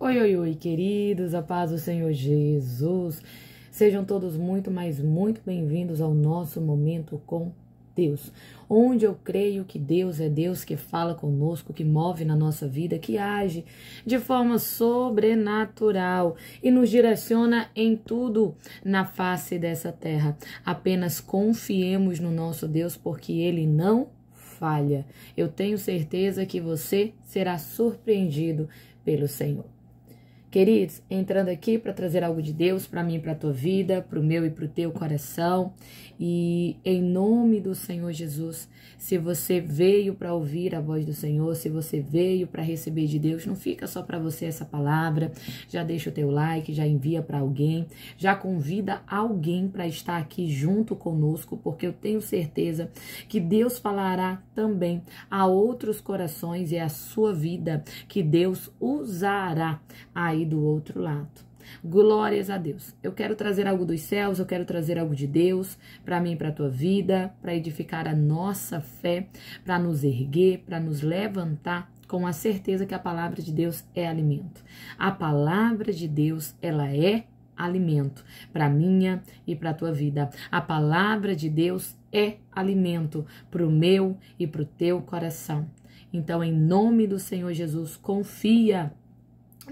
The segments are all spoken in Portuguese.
Oi, oi, oi, queridos, a paz do Senhor Jesus. Sejam todos muito, mas muito bem-vindos ao nosso momento com Deus, onde eu creio que Deus é Deus que fala conosco, que move na nossa vida, que age de forma sobrenatural e nos direciona em tudo na face dessa terra. Apenas confiemos no nosso Deus, porque Ele não falha. Eu tenho certeza que você será surpreendido pelo Senhor. Queridos, entrando aqui para trazer algo de Deus para mim, para a tua vida, para o meu e para o teu coração. E em nome do Senhor Jesus, se você veio para ouvir a voz do Senhor, se você veio para receber de Deus, não fica só para você essa palavra. Já deixa o teu like, já envia para alguém, já convida alguém para estar aqui junto conosco, porque eu tenho certeza que Deus falará também a outros corações e a sua vida que Deus usará a aí do outro lado. Glórias a Deus. Eu quero trazer algo dos céus, eu quero trazer algo de Deus para mim, para a tua vida, para edificar a nossa fé, para nos erguer, para nos levantar com a certeza que a palavra de Deus é alimento. A palavra de Deus, ela é alimento para minha e para tua vida. A palavra de Deus é alimento para o meu e para o teu coração. Então, em nome do Senhor Jesus, confia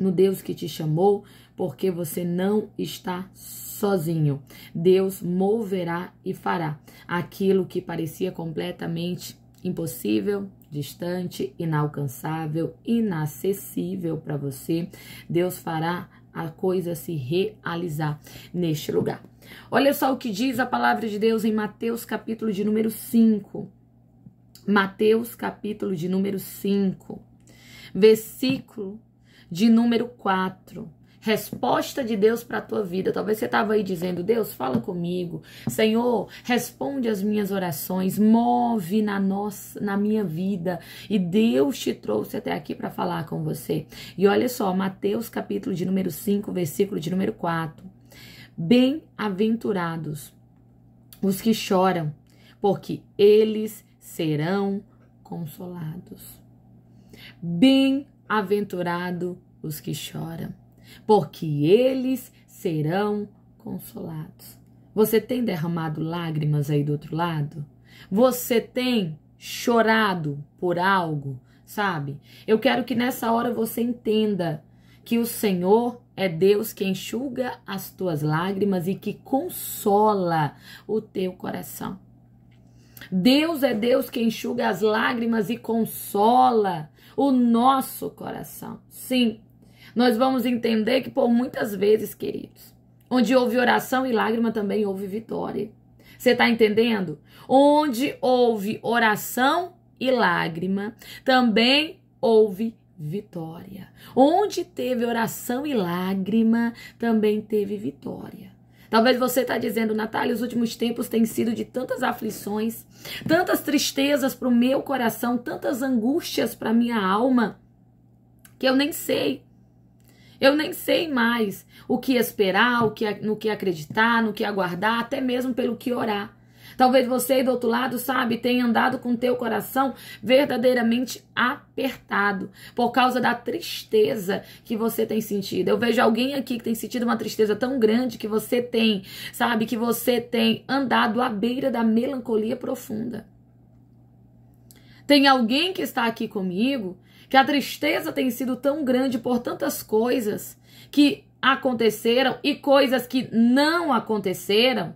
no Deus que te chamou, porque você não está sozinho. Deus moverá e fará aquilo que parecia completamente impossível, distante, inalcançável, inacessível para você. Deus fará a coisa se realizar neste lugar. Olha só o que diz a palavra de Deus em Mateus capítulo de número 5. Mateus capítulo de número 5, versículo de número 4. Resposta de Deus para a tua vida. Talvez você estava aí dizendo: Deus, fala comigo. Senhor, responde as minhas orações. Move na, nossa, na minha vida. E Deus te trouxe até aqui para falar com você. E olha só, Mateus capítulo de número 5, versículo de número 4. Bem-aventurados os que choram, porque eles serão consolados. Bem-aventurados Aventurado os que choram, porque eles serão consolados. Você tem derramado lágrimas aí do outro lado? Você tem chorado por algo, sabe? Eu quero que nessa hora você entenda que o Senhor é Deus que enxuga as tuas lágrimas e que consola o teu coração. Deus é Deus que enxuga as lágrimas e consola o nosso coração. Sim, nós vamos entender que por muitas vezes, queridos, onde houve oração e lágrima também houve vitória. Você está entendendo? Onde houve oração e lágrima também houve vitória. Onde teve oração e lágrima também teve vitória. Talvez você está dizendo, Natália, os últimos tempos têm sido de tantas aflições, tantas tristezas para o meu coração, tantas angústias para minha alma, que eu nem sei. Eu nem sei mais o que esperar, o que, no que acreditar, no que aguardar, até mesmo pelo que orar. Talvez você do outro lado, sabe, tenha andado com teu coração verdadeiramente apertado por causa da tristeza que você tem sentido. Eu vejo alguém aqui que tem sentido uma tristeza tão grande que você tem, sabe, que você tem andado à beira da melancolia profunda. Tem alguém que está aqui comigo que a tristeza tem sido tão grande por tantas coisas que aconteceram e coisas que não aconteceram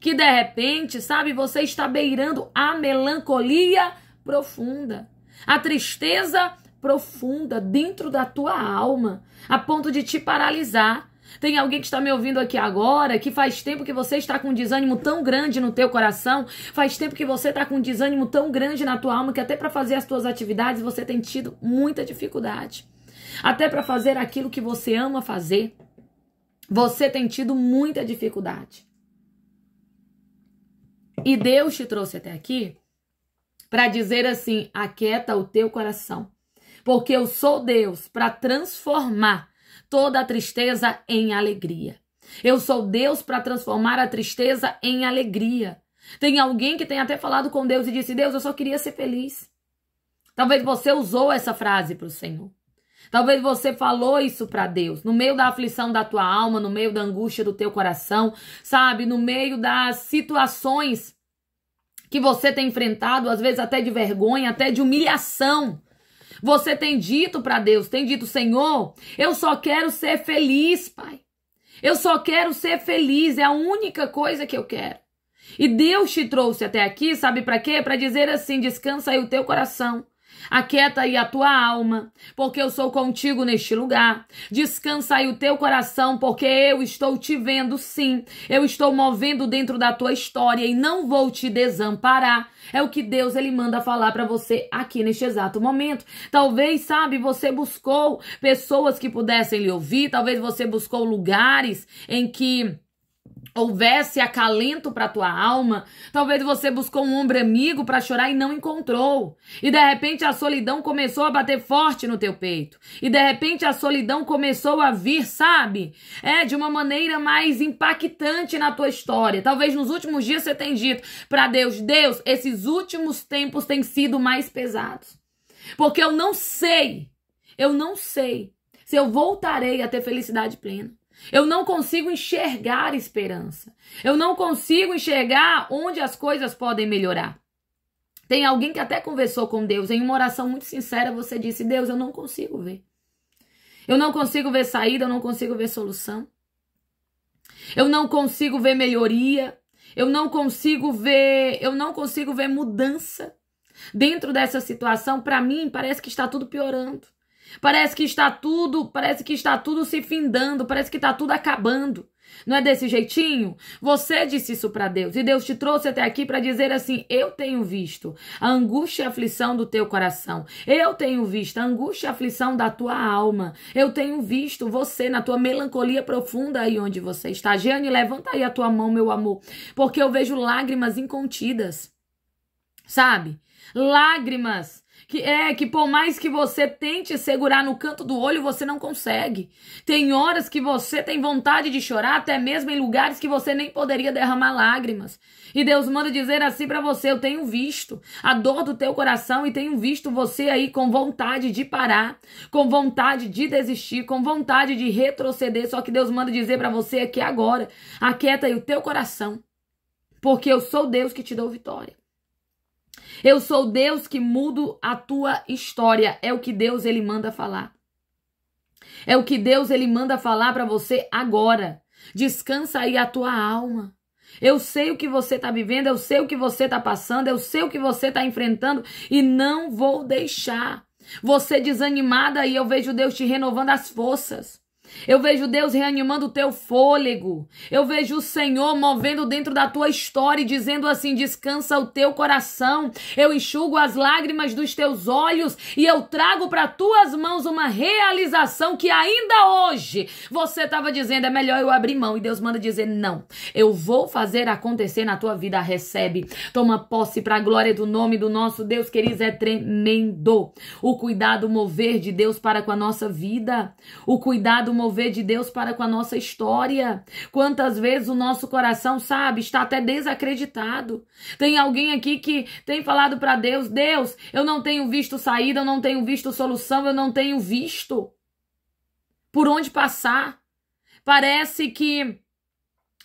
que de repente, sabe, você está beirando a melancolia profunda, a tristeza profunda dentro da tua alma, a ponto de te paralisar. Tem alguém que está me ouvindo aqui agora que faz tempo que você está com um desânimo tão grande no teu coração, faz tempo que você está com um desânimo tão grande na tua alma que até para fazer as tuas atividades você tem tido muita dificuldade. Até para fazer aquilo que você ama fazer, você tem tido muita dificuldade. E Deus te trouxe até aqui para dizer assim: aquieta o teu coração, porque eu sou Deus para transformar toda a tristeza em alegria. Eu sou Deus para transformar a tristeza em alegria. Tem alguém que tem até falado com Deus e disse: Deus, eu só queria ser feliz. Talvez você usou essa frase para o Senhor. Talvez você falou isso para Deus, no meio da aflição da tua alma, no meio da angústia do teu coração, sabe, no meio das situações que você tem enfrentado, às vezes até de vergonha, até de humilhação. Você tem dito para Deus, tem dito, Senhor, eu só quero ser feliz, Pai. Eu só quero ser feliz, é a única coisa que eu quero. E Deus te trouxe até aqui, sabe para quê? Para dizer assim: descansa aí o teu coração. Aquieta aí a tua alma, porque eu sou contigo neste lugar. Descansa aí o teu coração, porque eu estou te vendo, sim. Eu estou movendo dentro da tua história e não vou te desamparar. É o que Deus ele manda falar para você aqui neste exato momento. Talvez, sabe, você buscou pessoas que pudessem lhe ouvir, talvez você buscou lugares em que houvesse acalento para tua alma, talvez você buscou um ombro amigo para chorar e não encontrou. E de repente a solidão começou a bater forte no teu peito. E de repente a solidão começou a vir, sabe? É de uma maneira mais impactante na tua história. Talvez nos últimos dias você tenha dito para Deus, Deus, esses últimos tempos têm sido mais pesados. Porque eu não sei, eu não sei se eu voltarei a ter felicidade plena. Eu não consigo enxergar esperança. Eu não consigo enxergar onde as coisas podem melhorar. Tem alguém que até conversou com Deus em uma oração muito sincera, você disse: "Deus, eu não consigo ver. Eu não consigo ver saída, eu não consigo ver solução. Eu não consigo ver melhoria, eu não consigo ver, eu não consigo ver mudança dentro dessa situação. Para mim, parece que está tudo piorando. Parece que está tudo, parece que está tudo se findando, parece que está tudo acabando. Não é desse jeitinho? Você disse isso para Deus e Deus te trouxe até aqui para dizer assim: Eu tenho visto a angústia e a aflição do teu coração. Eu tenho visto a angústia e a aflição da tua alma. Eu tenho visto você na tua melancolia profunda aí onde você está. Jeane, levanta aí a tua mão, meu amor, porque eu vejo lágrimas incontidas. Sabe? Lágrimas que é que por mais que você tente segurar no canto do olho, você não consegue. Tem horas que você tem vontade de chorar, até mesmo em lugares que você nem poderia derramar lágrimas. E Deus manda dizer assim para você: eu tenho visto a dor do teu coração e tenho visto você aí com vontade de parar, com vontade de desistir, com vontade de retroceder. Só que Deus manda dizer para você aqui agora: aquieta aí o teu coração, porque eu sou Deus que te dou vitória. Eu sou Deus que mudo a tua história. É o que Deus ele manda falar. É o que Deus ele manda falar para você agora. Descansa aí a tua alma. Eu sei o que você está vivendo, eu sei o que você está passando, eu sei o que você está enfrentando e não vou deixar você desanimada e eu vejo Deus te renovando as forças. Eu vejo Deus reanimando o teu fôlego. Eu vejo o Senhor movendo dentro da tua história e dizendo assim: descansa o teu coração. Eu enxugo as lágrimas dos teus olhos e eu trago para tuas mãos uma realização que ainda hoje você estava dizendo é melhor eu abrir mão. E Deus manda dizer: não, eu vou fazer acontecer na tua vida. Recebe, toma posse para a glória do nome do nosso Deus, queridos. É tremendo o cuidado mover de Deus para com a nossa vida, o cuidado mover de Deus para com a nossa história. Quantas vezes o nosso coração, sabe, está até desacreditado. Tem alguém aqui que tem falado para Deus: Deus, eu não tenho visto saída, eu não tenho visto solução, eu não tenho visto por onde passar. Parece que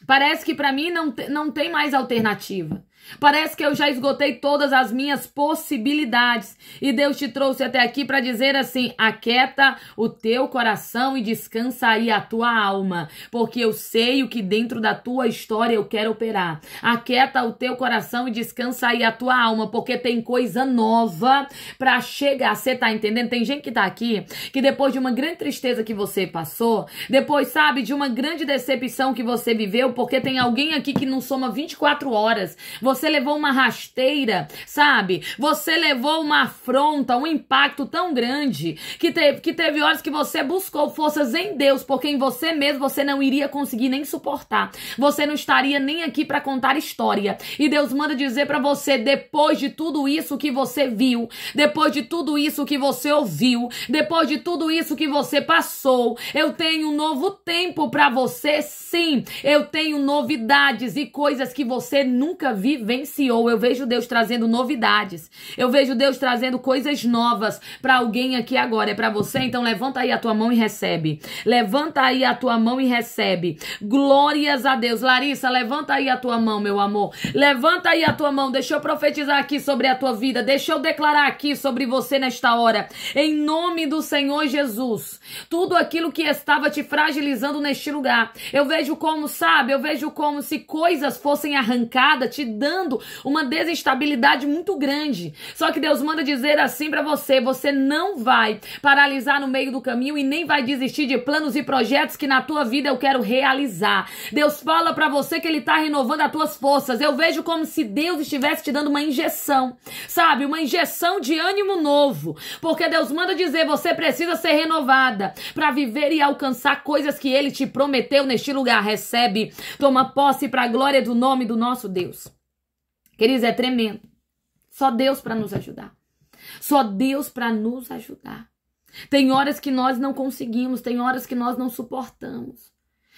Parece que para mim não, não tem mais alternativa. Parece que eu já esgotei todas as minhas possibilidades e Deus te trouxe até aqui para dizer assim: aquieta o teu coração e descansa aí a tua alma, porque eu sei o que dentro da tua história eu quero operar. Aquieta o teu coração e descansa aí a tua alma, porque tem coisa nova para chegar. Você tá entendendo? Tem gente que tá aqui que depois de uma grande tristeza que você passou, depois, sabe, de uma grande decepção que você viveu, porque tem alguém aqui que não soma 24 horas. Você você levou uma rasteira, sabe? Você levou uma afronta, um impacto tão grande que teve, que teve horas que você buscou forças em Deus, porque em você mesmo você não iria conseguir nem suportar. Você não estaria nem aqui para contar história. E Deus manda dizer para você depois de tudo isso que você viu, depois de tudo isso que você ouviu, depois de tudo isso que você passou, eu tenho um novo tempo para você, sim. Eu tenho novidades e coisas que você nunca viveu vivenciou. Eu vejo Deus trazendo novidades. Eu vejo Deus trazendo coisas novas para alguém aqui agora. É para você? Então levanta aí a tua mão e recebe. Levanta aí a tua mão e recebe. Glórias a Deus. Larissa, levanta aí a tua mão, meu amor. Levanta aí a tua mão. Deixa eu profetizar aqui sobre a tua vida. Deixa eu declarar aqui sobre você nesta hora. Em nome do Senhor Jesus. Tudo aquilo que estava te fragilizando neste lugar. Eu vejo como, sabe? Eu vejo como se coisas fossem arrancadas, te dando gerando uma desestabilidade muito grande. Só que Deus manda dizer assim para você: você não vai paralisar no meio do caminho e nem vai desistir de planos e projetos que na tua vida eu quero realizar. Deus fala para você que ele tá renovando as tuas forças. Eu vejo como se Deus estivesse te dando uma injeção, sabe? Uma injeção de ânimo novo, porque Deus manda dizer: você precisa ser renovada para viver e alcançar coisas que ele te prometeu neste lugar. Recebe, toma posse para a glória do nome do nosso Deus. Queridos, é tremendo. Só Deus para nos ajudar. Só Deus para nos ajudar. Tem horas que nós não conseguimos, tem horas que nós não suportamos.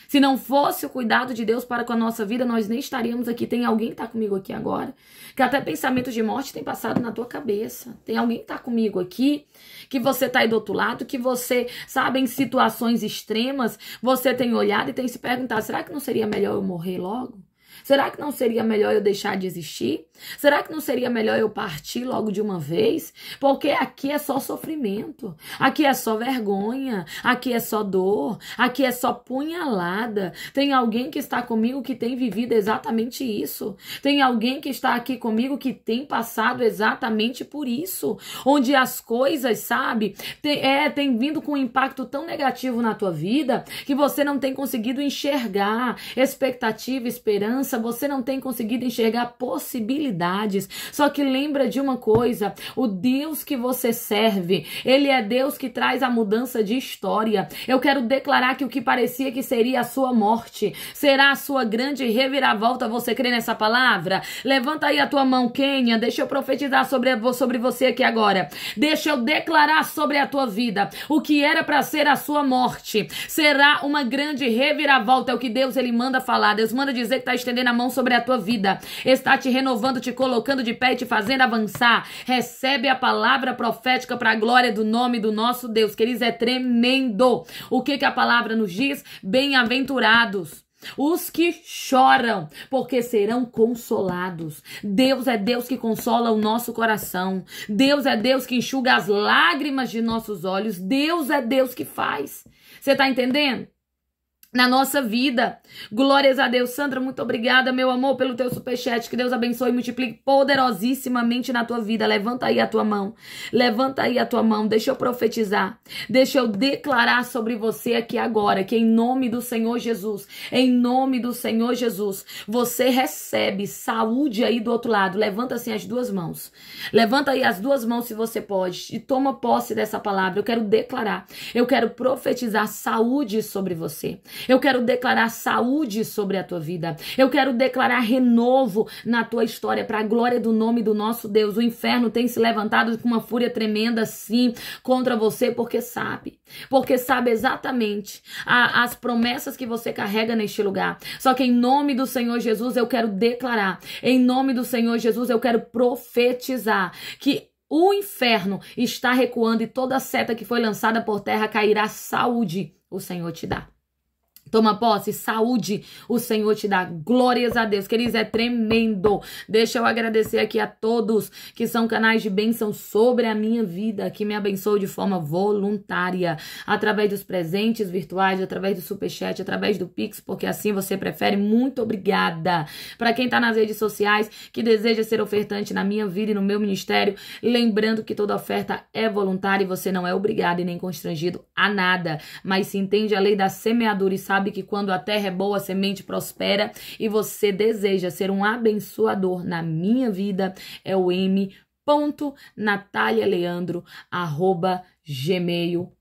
Se não fosse o cuidado de Deus para com a nossa vida, nós nem estaríamos aqui. Tem alguém que tá comigo aqui agora, que até pensamentos de morte tem passado na tua cabeça. Tem alguém que tá comigo aqui, que você tá aí do outro lado, que você, sabe, em situações extremas, você tem olhado e tem se perguntado, será que não seria melhor eu morrer logo? Será que não seria melhor eu deixar de existir? Será que não seria melhor eu partir logo de uma vez? Porque aqui é só sofrimento, aqui é só vergonha, aqui é só dor, aqui é só punhalada. Tem alguém que está comigo que tem vivido exatamente isso. Tem alguém que está aqui comigo que tem passado exatamente por isso. Onde as coisas, sabe, tem, é, tem vindo com um impacto tão negativo na tua vida que você não tem conseguido enxergar expectativa, esperança, você não tem conseguido enxergar possibilidade possibilidades. Só que lembra de uma coisa: o Deus que você serve, ele é Deus que traz a mudança de história. Eu quero declarar que o que parecia que seria a sua morte será a sua grande reviravolta. Você crê nessa palavra? Levanta aí a tua mão, Kenya. Deixa eu profetizar sobre, sobre você aqui agora. Deixa eu declarar sobre a tua vida. O que era para ser a sua morte será uma grande reviravolta. É o que Deus ele manda falar. Deus manda dizer que está estendendo a mão sobre a tua vida, está te renovando levantando, te colocando de pé e te fazendo avançar. Recebe a palavra profética para a glória do nome do nosso Deus. Queridos, é tremendo. O que, que a palavra nos diz? Bem-aventurados. Os que choram, porque serão consolados. Deus é Deus que consola o nosso coração. Deus é Deus que enxuga as lágrimas de nossos olhos. Deus é Deus que faz. Você está entendendo? na nossa vida. Glórias a Deus. Sandra, muito obrigada, meu amor, pelo teu superchat. Que Deus abençoe e multiplique poderosíssimamente na tua vida. Levanta aí a tua mão. Levanta aí a tua mão. Deixa eu profetizar. Deixa eu declarar sobre você aqui agora, que em nome do Senhor Jesus, em nome do Senhor Jesus, você recebe saúde aí do outro lado. Levanta assim as duas mãos. Levanta aí as duas mãos se você pode e toma posse dessa palavra. Eu quero declarar. Eu quero profetizar saúde sobre você. Eu quero declarar saúde sobre a tua vida. Eu quero declarar renovo na tua história, para a glória do nome do nosso Deus. O inferno tem se levantado com uma fúria tremenda, sim, contra você, porque sabe. Porque sabe exatamente a, as promessas que você carrega neste lugar. Só que em nome do Senhor Jesus eu quero declarar, em nome do Senhor Jesus eu quero profetizar que o inferno está recuando e toda seta que foi lançada por terra cairá. Saúde o Senhor te dá. Toma posse, saúde, o Senhor te dá. Glórias a Deus, queridos, é tremendo. Deixa eu agradecer aqui a todos que são canais de bênção sobre a minha vida, que me abençoou de forma voluntária, através dos presentes virtuais, através do superchat, através do Pix, porque assim você prefere. Muito obrigada. Para quem está nas redes sociais, que deseja ser ofertante na minha vida e no meu ministério, lembrando que toda oferta é voluntária e você não é obrigado e nem constrangido a nada, mas se entende a lei da semeadura e saúde sabe que quando a terra é boa, a semente prospera e você deseja ser um abençoador na minha vida, é o M. Ponto Natália Leandro, arroba gmail.com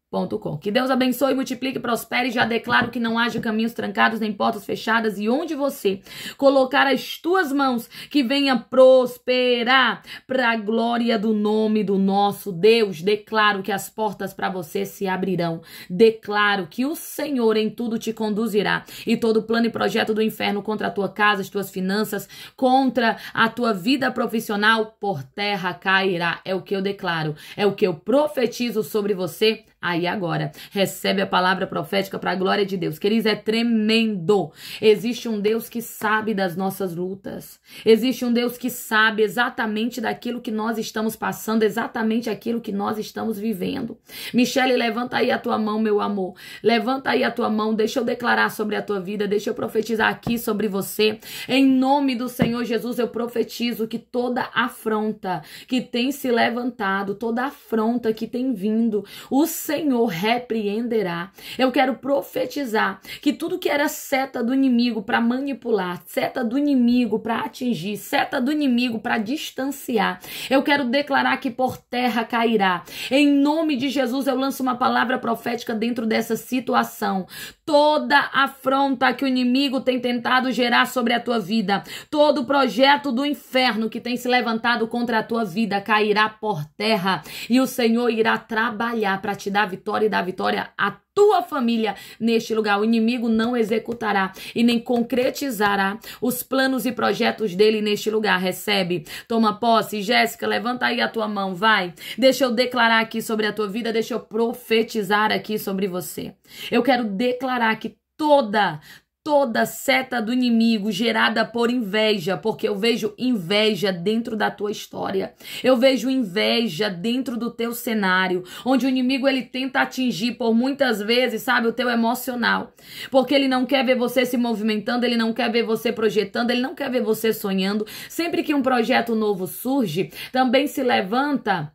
que Deus abençoe, multiplique, prospere. Já declaro que não haja caminhos trancados nem portas fechadas. E onde você colocar as tuas mãos, que venha prosperar para a glória do nome do nosso Deus. Declaro que as portas para você se abrirão. Declaro que o Senhor em tudo te conduzirá. E todo plano e projeto do inferno contra a tua casa, as tuas finanças, contra a tua vida profissional, por terra cairá. É o que eu declaro. É o que eu profetizo sobre você aí agora. Recebe a palavra profética para a glória de Deus. Queridos, é tremendo. Existe um Deus que sabe das nossas lutas. Existe um Deus que sabe exatamente daquilo que nós estamos passando, exatamente aquilo que nós estamos vivendo. Michele, levanta aí a tua mão, meu amor. Levanta aí a tua mão. Deixa eu declarar sobre a tua vida. Deixa eu profetizar aqui sobre você. Em nome do Senhor Jesus, eu profetizo que toda afronta que tem se levantado, toda afronta que tem vindo, o Senhor Senhor repreenderá. Eu quero profetizar que tudo que era seta do inimigo para manipular, seta do inimigo para atingir, seta do inimigo para distanciar, eu quero declarar que por terra cairá. Em nome de Jesus, eu lanço uma palavra profética dentro dessa situação toda afronta que o inimigo tem tentado gerar sobre a tua vida, todo projeto do inferno que tem se levantado contra a tua vida cairá por terra e o Senhor irá trabalhar para te dar vitória e dar vitória a tua família neste lugar. O inimigo não executará e nem concretizará os planos e projetos dele neste lugar. Recebe, toma posse. Jéssica, levanta aí a tua mão, vai. Deixa eu declarar aqui sobre a tua vida, deixa eu profetizar aqui sobre você. Eu quero declarar que toda, toda seta do inimigo gerada por inveja, porque eu vejo inveja dentro da tua história. Eu vejo inveja dentro do teu cenário, onde o inimigo ele tenta atingir por muitas vezes, sabe, o teu emocional. Porque ele não quer ver você se movimentando, ele não quer ver você projetando, ele não quer ver você sonhando. Sempre que um projeto novo surge, também se levanta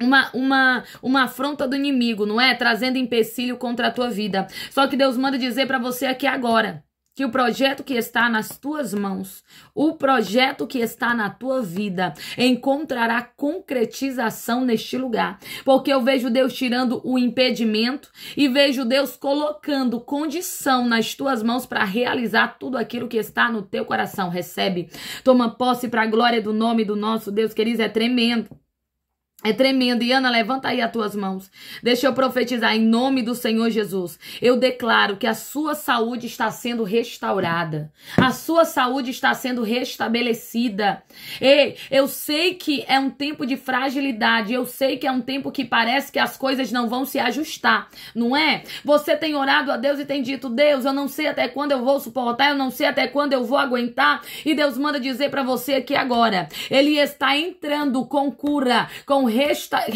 uma, uma, uma afronta do inimigo, não é? Trazendo empecilho contra a tua vida. Só que Deus manda dizer para você aqui agora que o projeto que está nas tuas mãos, o projeto que está na tua vida, encontrará concretização neste lugar. Porque eu vejo Deus tirando o impedimento e vejo Deus colocando condição nas tuas mãos para realizar tudo aquilo que está no teu coração. Recebe, toma posse para a glória do nome do nosso Deus, querido, é tremendo. É tremendo. E Ana, levanta aí as tuas mãos. Deixa eu profetizar em nome do Senhor Jesus. Eu declaro que a sua saúde está sendo restaurada. A sua saúde está sendo restabelecida. Ei, eu sei que é um tempo de fragilidade. Eu sei que é um tempo que parece que as coisas não vão se ajustar. Não é? Você tem orado a Deus e tem dito: Deus, eu não sei até quando eu vou suportar. Eu não sei até quando eu vou aguentar. E Deus manda dizer para você que agora. Ele está entrando com cura, com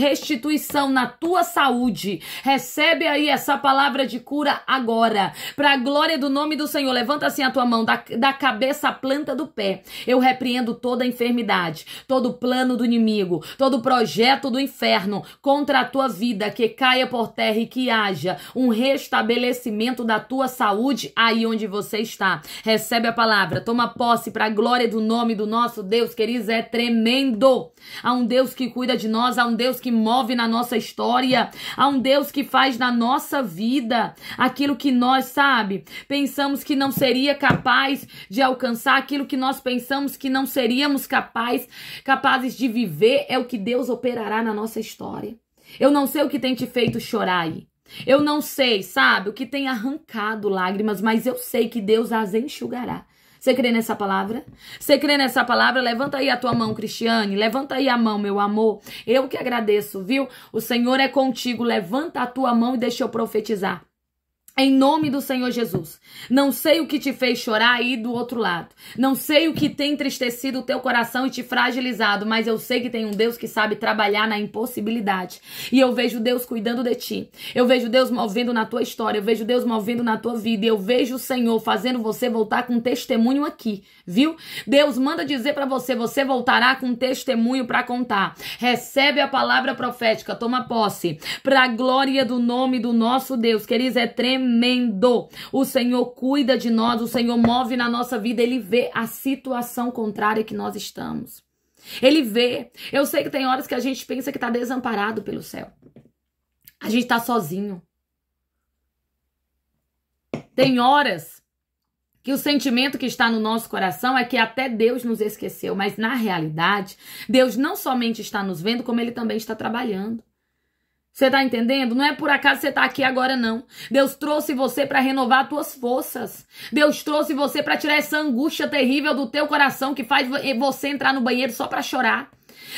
restituição na tua saúde. Recebe aí essa palavra de cura agora. Para a glória do nome do Senhor, levanta assim a tua mão, da, da cabeça à planta do pé. Eu repreendo toda a enfermidade, todo plano do inimigo, todo projeto do inferno contra a tua vida, que caia por terra e que haja um restabelecimento da tua saúde aí onde você está. Recebe a palavra, toma posse para a glória do nome do nosso Deus, queridos, é tremendo. Há um Deus que cuida de nós nós, há um Deus que move na nossa história, há um Deus que faz na nossa vida aquilo que nós, sabe, pensamos que não seria capaz de alcançar, aquilo que nós pensamos que não seríamos capaz, capazes de viver, é o que Deus operará na nossa história. Eu não sei o que tem te feito chorar aí. Eu não sei, sabe, o que tem arrancado lágrimas, mas eu sei que Deus as enxugará. Você crê nessa palavra? Você crê nessa palavra? Levanta aí a tua mão, Cristiane. Levanta aí a mão, meu amor. Eu que agradeço, viu? O Senhor é contigo. Levanta a tua mão e deixa eu profetizar. Em nome do Senhor Jesus. Não sei o que te fez chorar aí do outro lado. Não sei o que tem entristecido o teu coração e te fragilizado, mas eu sei que tem um Deus que sabe trabalhar na impossibilidade. E eu vejo Deus cuidando de ti. Eu vejo Deus movendo na tua história, eu vejo Deus movendo na tua vida. E eu vejo o Senhor fazendo você voltar com testemunho aqui, viu? Deus manda dizer para você, você voltará com testemunho para contar. Recebe a palavra profética, toma posse. Para a glória do nome do nosso Deus, queridos, é tremendo tremendo. O Senhor cuida de nós, o Senhor move na nossa vida, ele vê a situação contrária que nós estamos. Ele vê. Eu sei que tem horas que a gente pensa que está desamparado pelo céu. A gente está sozinho. Tem horas que o sentimento que está no nosso coração é que até Deus nos esqueceu, mas na realidade, Deus não somente está nos vendo, como ele também está trabalhando. Você tá entendendo? Não é por acaso você tá aqui agora não. Deus trouxe você para renovar tuas forças. Deus trouxe você para tirar essa angústia terrível do teu coração que faz você entrar no banheiro só para chorar.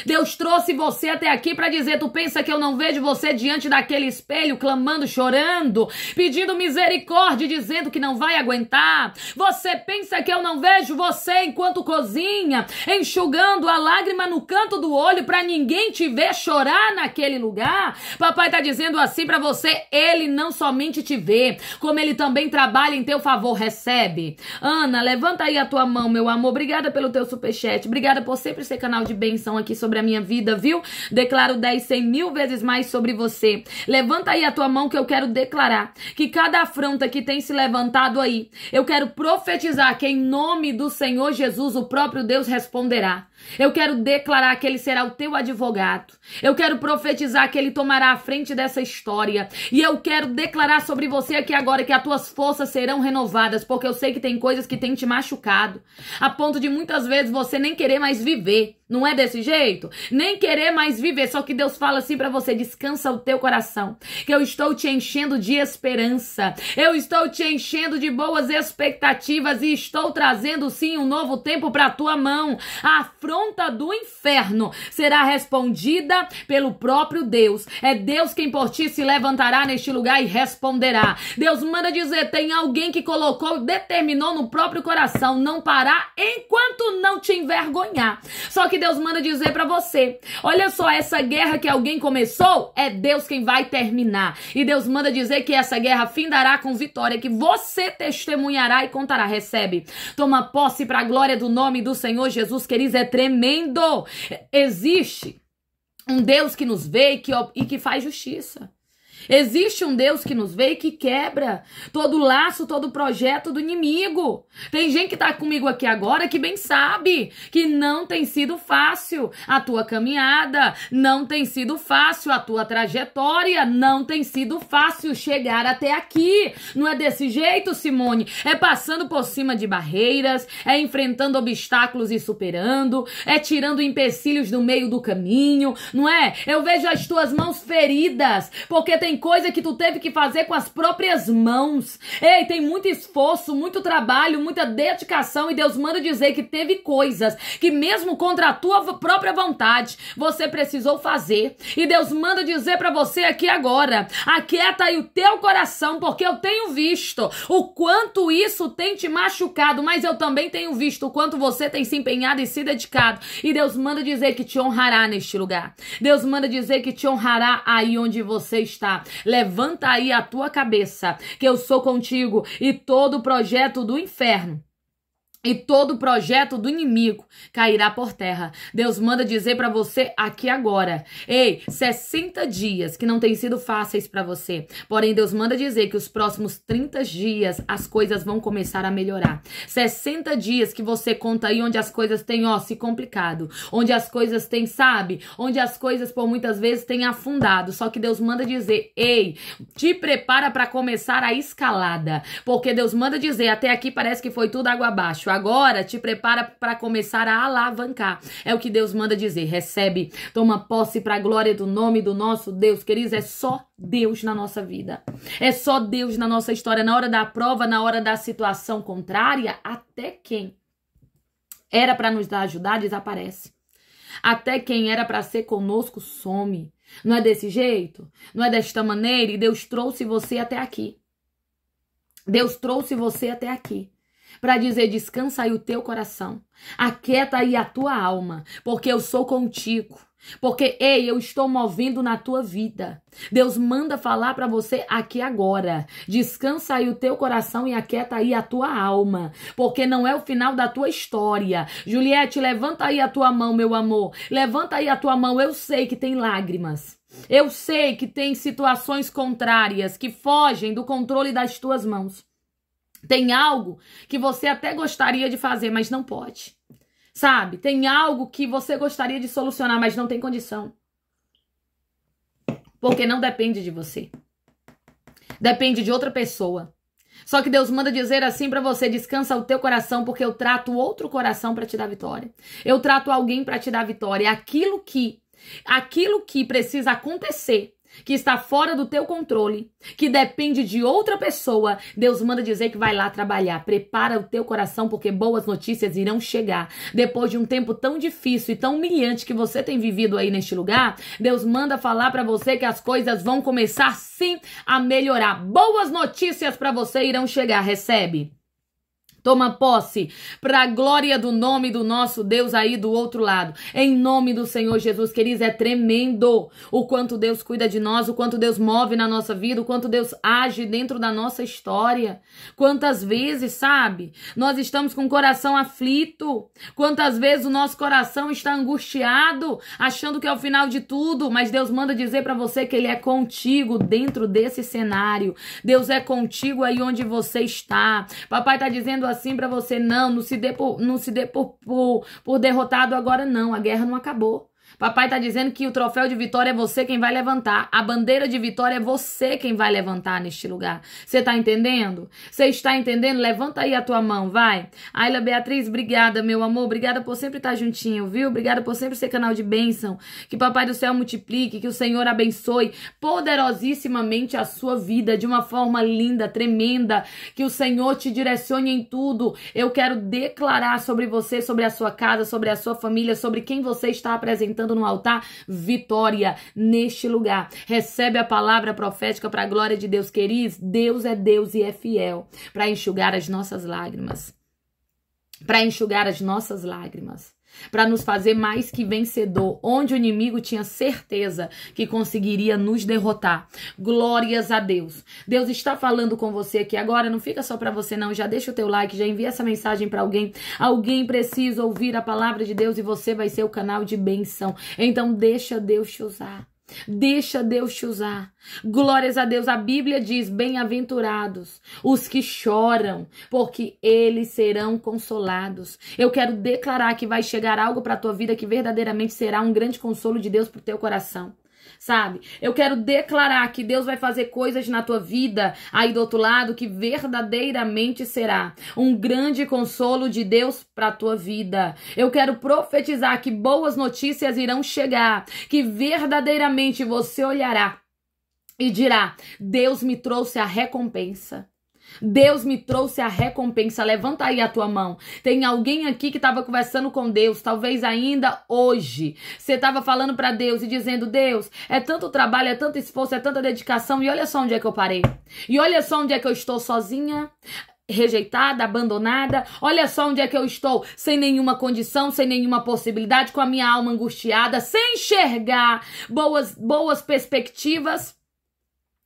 Deus trouxe você até aqui para dizer: Tu pensa que eu não vejo você diante daquele espelho, clamando, chorando, pedindo misericórdia, dizendo que não vai aguentar? Você pensa que eu não vejo você enquanto cozinha, enxugando a lágrima no canto do olho para ninguém te ver chorar naquele lugar? Papai está dizendo assim para você: Ele não somente te vê, como ele também trabalha em teu favor, recebe. Ana, levanta aí a tua mão, meu amor. Obrigada pelo teu superchat. Obrigada por sempre ser canal de bênção aqui sobre a minha vida, viu? Declaro 10, 100 mil vezes mais sobre você. Levanta aí a tua mão que eu quero declarar que cada afronta que tem se levantado aí, eu quero profetizar que em nome do Senhor Jesus o próprio Deus responderá. Eu quero declarar que ele será o teu advogado. Eu quero profetizar que ele tomará a frente dessa história. E eu quero declarar sobre você aqui agora que as tuas forças serão renovadas, porque eu sei que tem coisas que têm te machucado, a ponto de muitas vezes você nem querer mais viver. Não é desse jeito? Nem querer mais viver. Só que Deus fala assim para você: descansa o teu coração, que eu estou te enchendo de esperança, eu estou te enchendo de boas expectativas e estou trazendo sim um novo tempo para tua mão. A fruta afronta do inferno será respondida pelo próprio Deus. É Deus quem por ti se levantará neste lugar e responderá. Deus manda dizer: tem alguém que colocou, determinou no próprio coração não parar enquanto não te envergonhar. Só que Deus manda dizer para você: olha só, essa guerra que alguém começou é Deus quem vai terminar. E Deus manda dizer que essa guerra findará com vitória, que você testemunhará e contará. Recebe. Toma posse para a glória do nome do Senhor Jesus, queridos. É tremendo. Existe um Deus que nos vê e que, e que faz justiça. Existe um Deus que nos vê e que quebra todo laço, todo projeto do inimigo. Tem gente que está comigo aqui agora que bem sabe que não tem sido fácil a tua caminhada, não tem sido fácil a tua trajetória, não tem sido fácil chegar até aqui. Não é desse jeito, Simone. É passando por cima de barreiras, é enfrentando obstáculos e superando, é tirando empecilhos do meio do caminho, não é? Eu vejo as tuas mãos feridas porque tem tem coisa que tu teve que fazer com as próprias mãos. Ei, tem muito esforço, muito trabalho, muita dedicação e Deus manda dizer que teve coisas que mesmo contra a tua própria vontade, você precisou fazer. E Deus manda dizer para você aqui agora, aquieta aí o teu coração, porque eu tenho visto o quanto isso tem te machucado, mas eu também tenho visto o quanto você tem se empenhado e se dedicado. E Deus manda dizer que te honrará neste lugar. Deus manda dizer que te honrará aí onde você está. Levanta aí a tua cabeça, que eu sou contigo e todo o projeto do inferno e todo projeto do inimigo cairá por terra. Deus manda dizer para você aqui agora. Ei, 60 dias que não têm sido fáceis para você. Porém, Deus manda dizer que os próximos 30 dias as coisas vão começar a melhorar. 60 dias que você conta aí onde as coisas têm, ó, se complicado, onde as coisas têm, sabe? Onde as coisas por muitas vezes têm afundado. Só que Deus manda dizer, ei, te prepara para começar a escalada, porque Deus manda dizer, até aqui parece que foi tudo água abaixo agora te prepara para começar a alavancar. É o que Deus manda dizer. Recebe, toma posse para a glória do nome do nosso Deus. Queridos, é só Deus na nossa vida. É só Deus na nossa história. Na hora da prova, na hora da situação contrária, até quem era para nos ajudar desaparece. Até quem era para ser conosco some. Não é desse jeito? Não é desta maneira? E Deus trouxe você até aqui. Deus trouxe você até aqui para dizer: descansa aí o teu coração, aquieta aí a tua alma, porque eu sou contigo. Porque, ei, eu estou movendo na tua vida. Deus manda falar para você aqui agora. Descansa aí o teu coração e aquieta aí a tua alma. Porque não é o final da tua história. Juliette, levanta aí a tua mão, meu amor. Levanta aí a tua mão. Eu sei que tem lágrimas. Eu sei que tem situações contrárias que fogem do controle das tuas mãos. Tem algo que você até gostaria de fazer, mas não pode. Sabe? Tem algo que você gostaria de solucionar, mas não tem condição. Porque não depende de você. Depende de outra pessoa. Só que Deus manda dizer assim para você: descansa o teu coração, porque eu trato outro coração para te dar vitória. Eu trato alguém para te dar vitória. Aquilo que aquilo que precisa acontecer que está fora do teu controle, que depende de outra pessoa, Deus manda dizer que vai lá trabalhar. Prepara o teu coração porque boas notícias irão chegar. Depois de um tempo tão difícil e tão humilhante que você tem vivido aí neste lugar, Deus manda falar para você que as coisas vão começar sim a melhorar. Boas notícias para você irão chegar, recebe. Toma posse para a glória do nome do nosso Deus aí do outro lado. Em nome do Senhor Jesus, queridos, é tremendo o quanto Deus cuida de nós, o quanto Deus move na nossa vida, o quanto Deus age dentro da nossa história. Quantas vezes, sabe, nós estamos com o coração aflito, quantas vezes o nosso coração está angustiado, achando que é o final de tudo, mas Deus manda dizer para você que ele é contigo dentro desse cenário. Deus é contigo aí onde você está. Papai está dizendo assim para você, não, não se dê por, não se dê por, por, por derrotado agora não, a guerra não acabou. Papai está dizendo que o troféu de vitória é você quem vai levantar. A bandeira de vitória é você quem vai levantar neste lugar. Você está entendendo? Você está entendendo? Levanta aí a tua mão, vai. Ayla Beatriz, obrigada, meu amor. Obrigada por sempre estar tá juntinho, viu? Obrigada por sempre ser canal de bênção. Que Papai do Céu multiplique, que o Senhor abençoe poderosíssimamente a sua vida de uma forma linda, tremenda. Que o Senhor te direcione em tudo. Eu quero declarar sobre você, sobre a sua casa, sobre a sua família, sobre quem você está apresentando no altar, vitória neste lugar. Recebe a palavra profética para a glória de Deus, queridos. Deus é Deus e é fiel para enxugar as nossas lágrimas. Para enxugar as nossas lágrimas para nos fazer mais que vencedor, onde o inimigo tinha certeza que conseguiria nos derrotar. Glórias a Deus. Deus está falando com você aqui agora, não fica só para você não, já deixa o teu like, já envia essa mensagem para alguém. Alguém precisa ouvir a palavra de Deus e você vai ser o canal de bênção. Então deixa Deus te usar. Deixa Deus te usar. Glórias a Deus. A Bíblia diz: Bem-aventurados os que choram, porque eles serão consolados. Eu quero declarar que vai chegar algo para a tua vida que verdadeiramente será um grande consolo de Deus para o teu coração sabe? Eu quero declarar que Deus vai fazer coisas na tua vida aí do outro lado que verdadeiramente será um grande consolo de Deus para tua vida. Eu quero profetizar que boas notícias irão chegar, que verdadeiramente você olhará e dirá: Deus me trouxe a recompensa. Deus me trouxe a recompensa. Levanta aí a tua mão. Tem alguém aqui que estava conversando com Deus, talvez ainda hoje. Você estava falando para Deus e dizendo: Deus, é tanto trabalho, é tanto esforço, é tanta dedicação. E olha só onde é que eu parei. E olha só onde é que eu estou sozinha rejeitada, abandonada. Olha só onde é que eu estou, sem nenhuma condição, sem nenhuma possibilidade, com a minha alma angustiada, sem enxergar boas boas perspectivas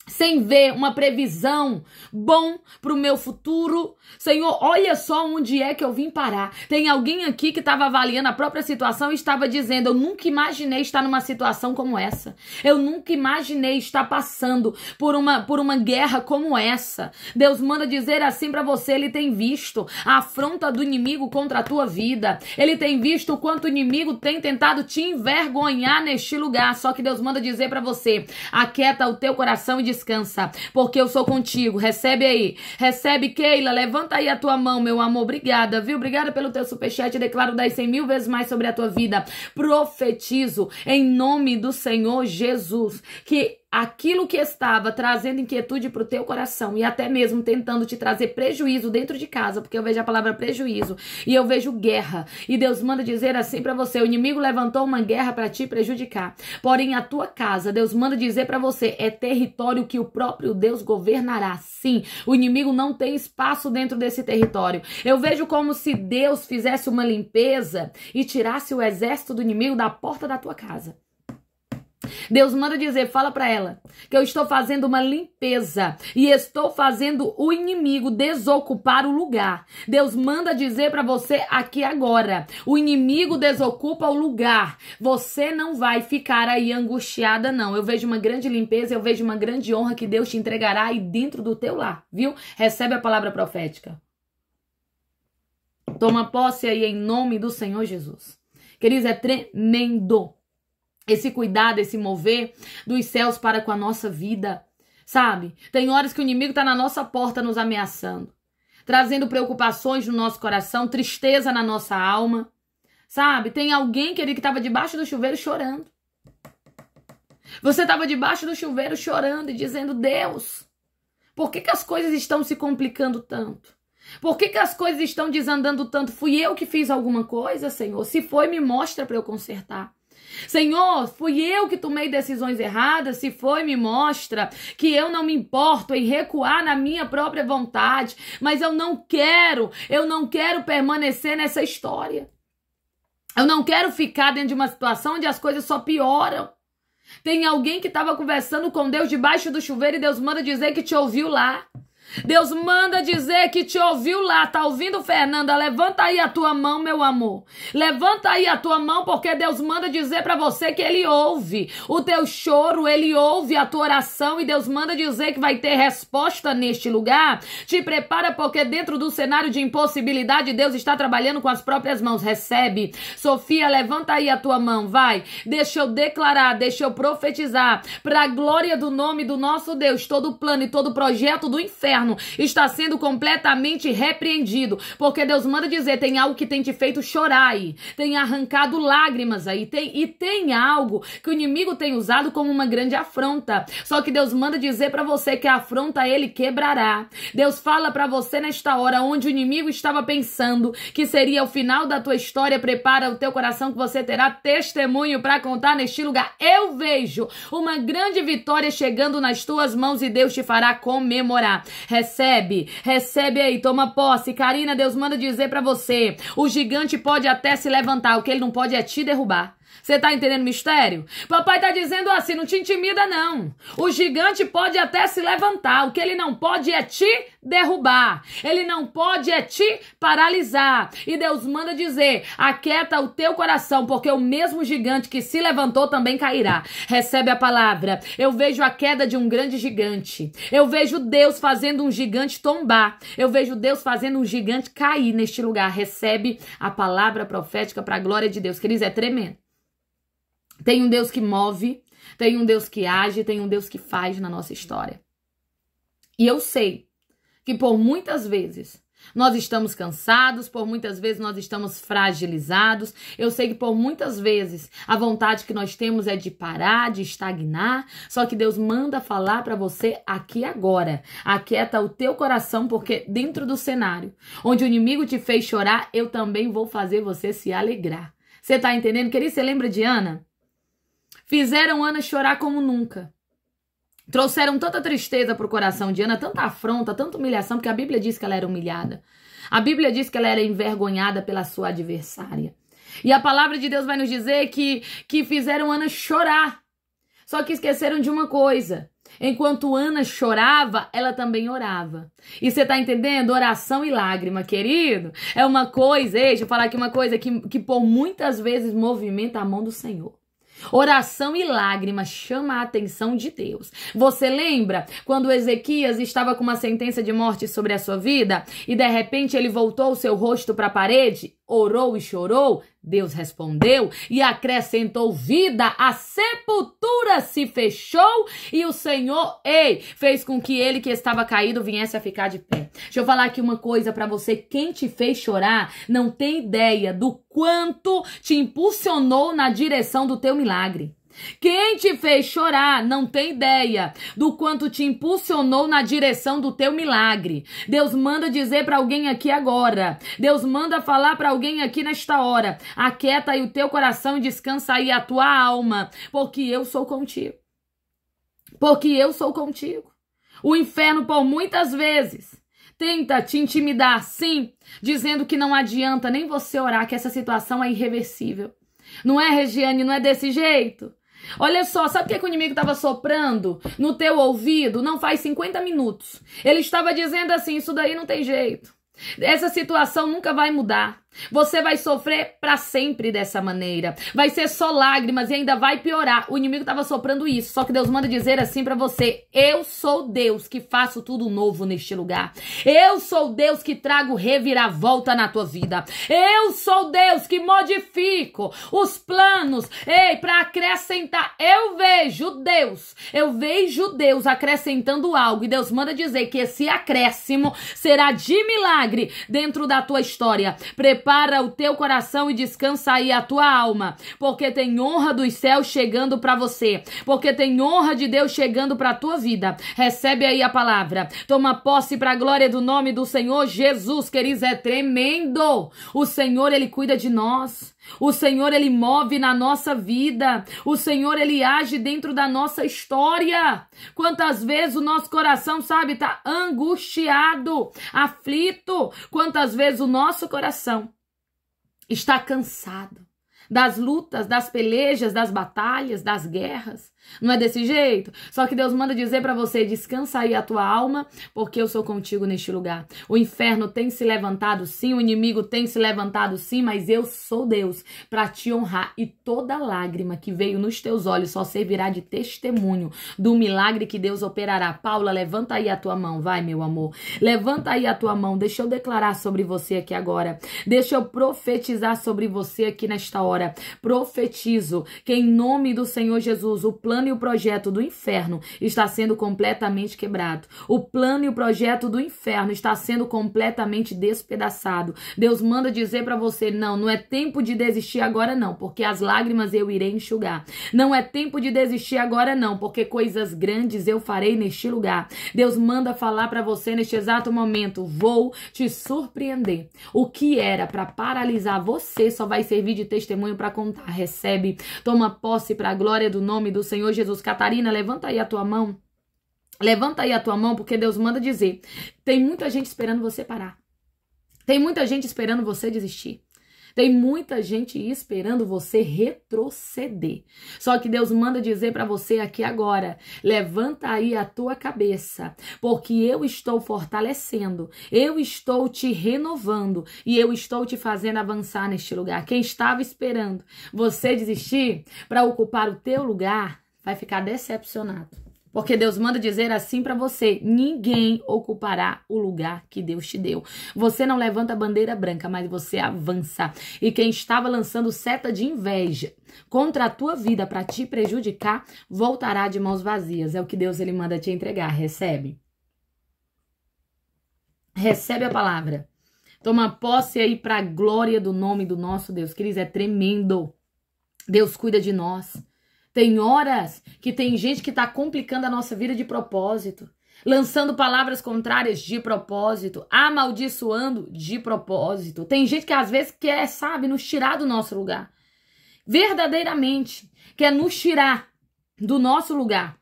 sem ver uma previsão bom para o meu futuro. Senhor, olha só onde é que eu vim parar. Tem alguém aqui que estava avaliando a própria situação e estava dizendo: Eu nunca imaginei estar numa situação como essa. Eu nunca imaginei estar passando por uma, por uma guerra como essa. Deus manda dizer assim para você: Ele tem visto a afronta do inimigo contra a tua vida. Ele tem visto o quanto o inimigo tem tentado te envergonhar neste lugar. Só que Deus manda dizer para você: Aquieta o teu coração e diz, descansa, porque eu sou contigo. Recebe aí. Recebe, Keila. Levanta aí a tua mão, meu amor. Obrigada, viu? Obrigada pelo teu superchat. declaro das 100 mil vezes mais sobre a tua vida. Profetizo em nome do Senhor Jesus que aquilo que estava trazendo inquietude para o teu coração e até mesmo tentando te trazer prejuízo dentro de casa, porque eu vejo a palavra prejuízo e eu vejo guerra. E Deus manda dizer assim para você: o inimigo levantou uma guerra para te prejudicar. Porém, a tua casa, Deus manda dizer para você: é território que o próprio Deus governará. Sim, o inimigo não tem espaço dentro desse território. Eu vejo como se Deus fizesse uma limpeza e tirasse o exército do inimigo da porta da tua casa. Deus manda dizer, fala para ela, que eu estou fazendo uma limpeza e estou fazendo o inimigo desocupar o lugar. Deus manda dizer para você aqui agora, o inimigo desocupa o lugar. Você não vai ficar aí angustiada não. Eu vejo uma grande limpeza, eu vejo uma grande honra que Deus te entregará aí dentro do teu lar, viu? Recebe a palavra profética. Toma posse aí em nome do Senhor Jesus. Queridos, é tremendo esse cuidado, esse mover dos céus para com a nossa vida, sabe? Tem horas que o inimigo está na nossa porta nos ameaçando, trazendo preocupações no nosso coração, tristeza na nossa alma, sabe? Tem alguém, querido, que estava debaixo do chuveiro chorando. Você estava debaixo do chuveiro chorando e dizendo: Deus, por que, que as coisas estão se complicando tanto? Por que, que as coisas estão desandando tanto? Fui eu que fiz alguma coisa, Senhor? Se foi, me mostra para eu consertar. Senhor, fui eu que tomei decisões erradas, se foi, me mostra que eu não me importo em recuar na minha própria vontade, mas eu não quero, eu não quero permanecer nessa história. Eu não quero ficar dentro de uma situação onde as coisas só pioram. Tem alguém que estava conversando com Deus debaixo do chuveiro e Deus manda dizer que te ouviu lá. Deus manda dizer que te ouviu lá, tá ouvindo, Fernanda? Levanta aí a tua mão, meu amor. Levanta aí a tua mão, porque Deus manda dizer para você que Ele ouve o teu choro, Ele ouve a tua oração e Deus manda dizer que vai ter resposta neste lugar. Te prepara, porque dentro do cenário de impossibilidade, Deus está trabalhando com as próprias mãos. Recebe. Sofia, levanta aí a tua mão, vai. Deixa eu declarar, deixa eu profetizar, para a glória do nome do nosso Deus, todo plano e todo projeto do inferno está sendo completamente repreendido, porque Deus manda dizer: tem algo que tem te feito chorar aí, tem arrancado lágrimas aí, tem, e tem algo que o inimigo tem usado como uma grande afronta. Só que Deus manda dizer para você que a afronta ele quebrará. Deus fala para você nesta hora onde o inimigo estava pensando que seria o final da tua história, prepara o teu coração que você terá testemunho para contar neste lugar. Eu vejo uma grande vitória chegando nas tuas mãos e Deus te fará comemorar. Recebe, recebe aí, toma posse. Karina, Deus manda dizer para você: o gigante pode até se levantar, o que ele não pode é te derrubar. Você tá entendendo o mistério? Papai tá dizendo assim: não te intimida, não. O gigante pode até se levantar. O que ele não pode é te derrubar. Ele não pode é te paralisar. E Deus manda dizer: aquieta o teu coração, porque o mesmo gigante que se levantou também cairá. Recebe a palavra. Eu vejo a queda de um grande gigante. Eu vejo Deus fazendo um gigante tombar. Eu vejo Deus fazendo um gigante cair neste lugar. Recebe a palavra profética para a glória de Deus. Queridos, é tremendo. Tem um Deus que move, tem um Deus que age, tem um Deus que faz na nossa história. E eu sei que por muitas vezes nós estamos cansados, por muitas vezes nós estamos fragilizados. Eu sei que por muitas vezes a vontade que nós temos é de parar, de estagnar. Só que Deus manda falar para você aqui agora. Aquieta o teu coração, porque dentro do cenário onde o inimigo te fez chorar, eu também vou fazer você se alegrar. Você tá entendendo? Querido, você lembra de Ana? Fizeram Ana chorar como nunca. Trouxeram tanta tristeza para o coração de Ana, tanta afronta, tanta humilhação, porque a Bíblia diz que ela era humilhada. A Bíblia diz que ela era envergonhada pela sua adversária. E a palavra de Deus vai nos dizer que, que fizeram Ana chorar. Só que esqueceram de uma coisa. Enquanto Ana chorava, ela também orava. E você está entendendo? Oração e lágrima, querido. É uma coisa, deixa eu falar aqui uma coisa que, que por muitas vezes movimenta a mão do Senhor. Oração e lágrimas chama a atenção de Deus. Você lembra quando Ezequias estava com uma sentença de morte sobre a sua vida e de repente ele voltou o seu rosto para a parede orou e chorou, Deus respondeu e acrescentou vida, a sepultura se fechou e o Senhor, ei, fez com que ele que estava caído viesse a ficar de pé. Deixa eu falar aqui uma coisa para você, quem te fez chorar não tem ideia do quanto te impulsionou na direção do teu milagre. Quem te fez chorar não tem ideia do quanto te impulsionou na direção do teu milagre. Deus manda dizer para alguém aqui agora. Deus manda falar para alguém aqui nesta hora. Aquieta aí o teu coração e descansa aí a tua alma, porque eu sou contigo. Porque eu sou contigo. O inferno por muitas vezes tenta te intimidar, sim, dizendo que não adianta nem você orar, que essa situação é irreversível. Não é, Regiane? Não é desse jeito? Olha só, sabe o que, é que o inimigo estava soprando no teu ouvido? Não faz 50 minutos. Ele estava dizendo assim: isso daí não tem jeito. Essa situação nunca vai mudar. Você vai sofrer para sempre dessa maneira. Vai ser só lágrimas e ainda vai piorar. O inimigo estava soprando isso, só que Deus manda dizer assim para você: Eu sou Deus que faço tudo novo neste lugar. Eu sou Deus que trago reviravolta na tua vida. Eu sou Deus que modifico os planos, ei, para acrescentar. Eu vejo Deus. Eu vejo Deus acrescentando algo e Deus manda dizer que esse acréscimo será de milagre dentro da tua história. Prepara Prepara o teu coração e descansa aí a tua alma, porque tem honra dos céus chegando para você, porque tem honra de Deus chegando para tua vida. Recebe aí a palavra. Toma posse para a glória do nome do Senhor Jesus, queridos, é tremendo. O Senhor ele cuida de nós. O Senhor, Ele move na nossa vida. O Senhor, Ele age dentro da nossa história. Quantas vezes o nosso coração, sabe, está angustiado, aflito. Quantas vezes o nosso coração está cansado das lutas, das pelejas, das batalhas, das guerras, não é desse jeito? Só que Deus manda dizer para você: descansa aí a tua alma, porque eu sou contigo neste lugar. O inferno tem se levantado, sim, o inimigo tem se levantado, sim, mas eu sou Deus para te honrar. E toda lágrima que veio nos teus olhos só servirá de testemunho do milagre que Deus operará. Paula, levanta aí a tua mão, vai, meu amor. Levanta aí a tua mão. Deixa eu declarar sobre você aqui agora. Deixa eu profetizar sobre você aqui nesta hora. Profetizo que, em nome do Senhor Jesus, o plano plano e o projeto do inferno está sendo completamente quebrado. O plano e o projeto do inferno está sendo completamente despedaçado. Deus manda dizer para você: não, não é tempo de desistir agora, não, porque as lágrimas eu irei enxugar. Não é tempo de desistir agora, não, porque coisas grandes eu farei neste lugar. Deus manda falar para você neste exato momento: vou te surpreender. O que era para paralisar você só vai servir de testemunho para contar. Recebe, toma posse para a glória do nome do Senhor. Senhor Jesus. Catarina, levanta aí a tua mão. Levanta aí a tua mão, porque Deus manda dizer. Tem muita gente esperando você parar. Tem muita gente esperando você desistir. Tem muita gente esperando você retroceder. Só que Deus manda dizer para você aqui agora: levanta aí a tua cabeça, porque eu estou fortalecendo, eu estou te renovando e eu estou te fazendo avançar neste lugar. Quem estava esperando você desistir para ocupar o teu lugar, vai ficar decepcionado. Porque Deus manda dizer assim para você: ninguém ocupará o lugar que Deus te deu. Você não levanta a bandeira branca, mas você avança. E quem estava lançando seta de inveja contra a tua vida para te prejudicar, voltará de mãos vazias. É o que Deus ele manda te entregar. Recebe. Recebe a palavra. Toma posse aí para a glória do nome do nosso Deus. Queridos, é tremendo. Deus cuida de nós. Tem horas que tem gente que está complicando a nossa vida de propósito, lançando palavras contrárias de propósito, amaldiçoando de propósito. Tem gente que às vezes quer, sabe, nos tirar do nosso lugar. Verdadeiramente, quer nos tirar do nosso lugar.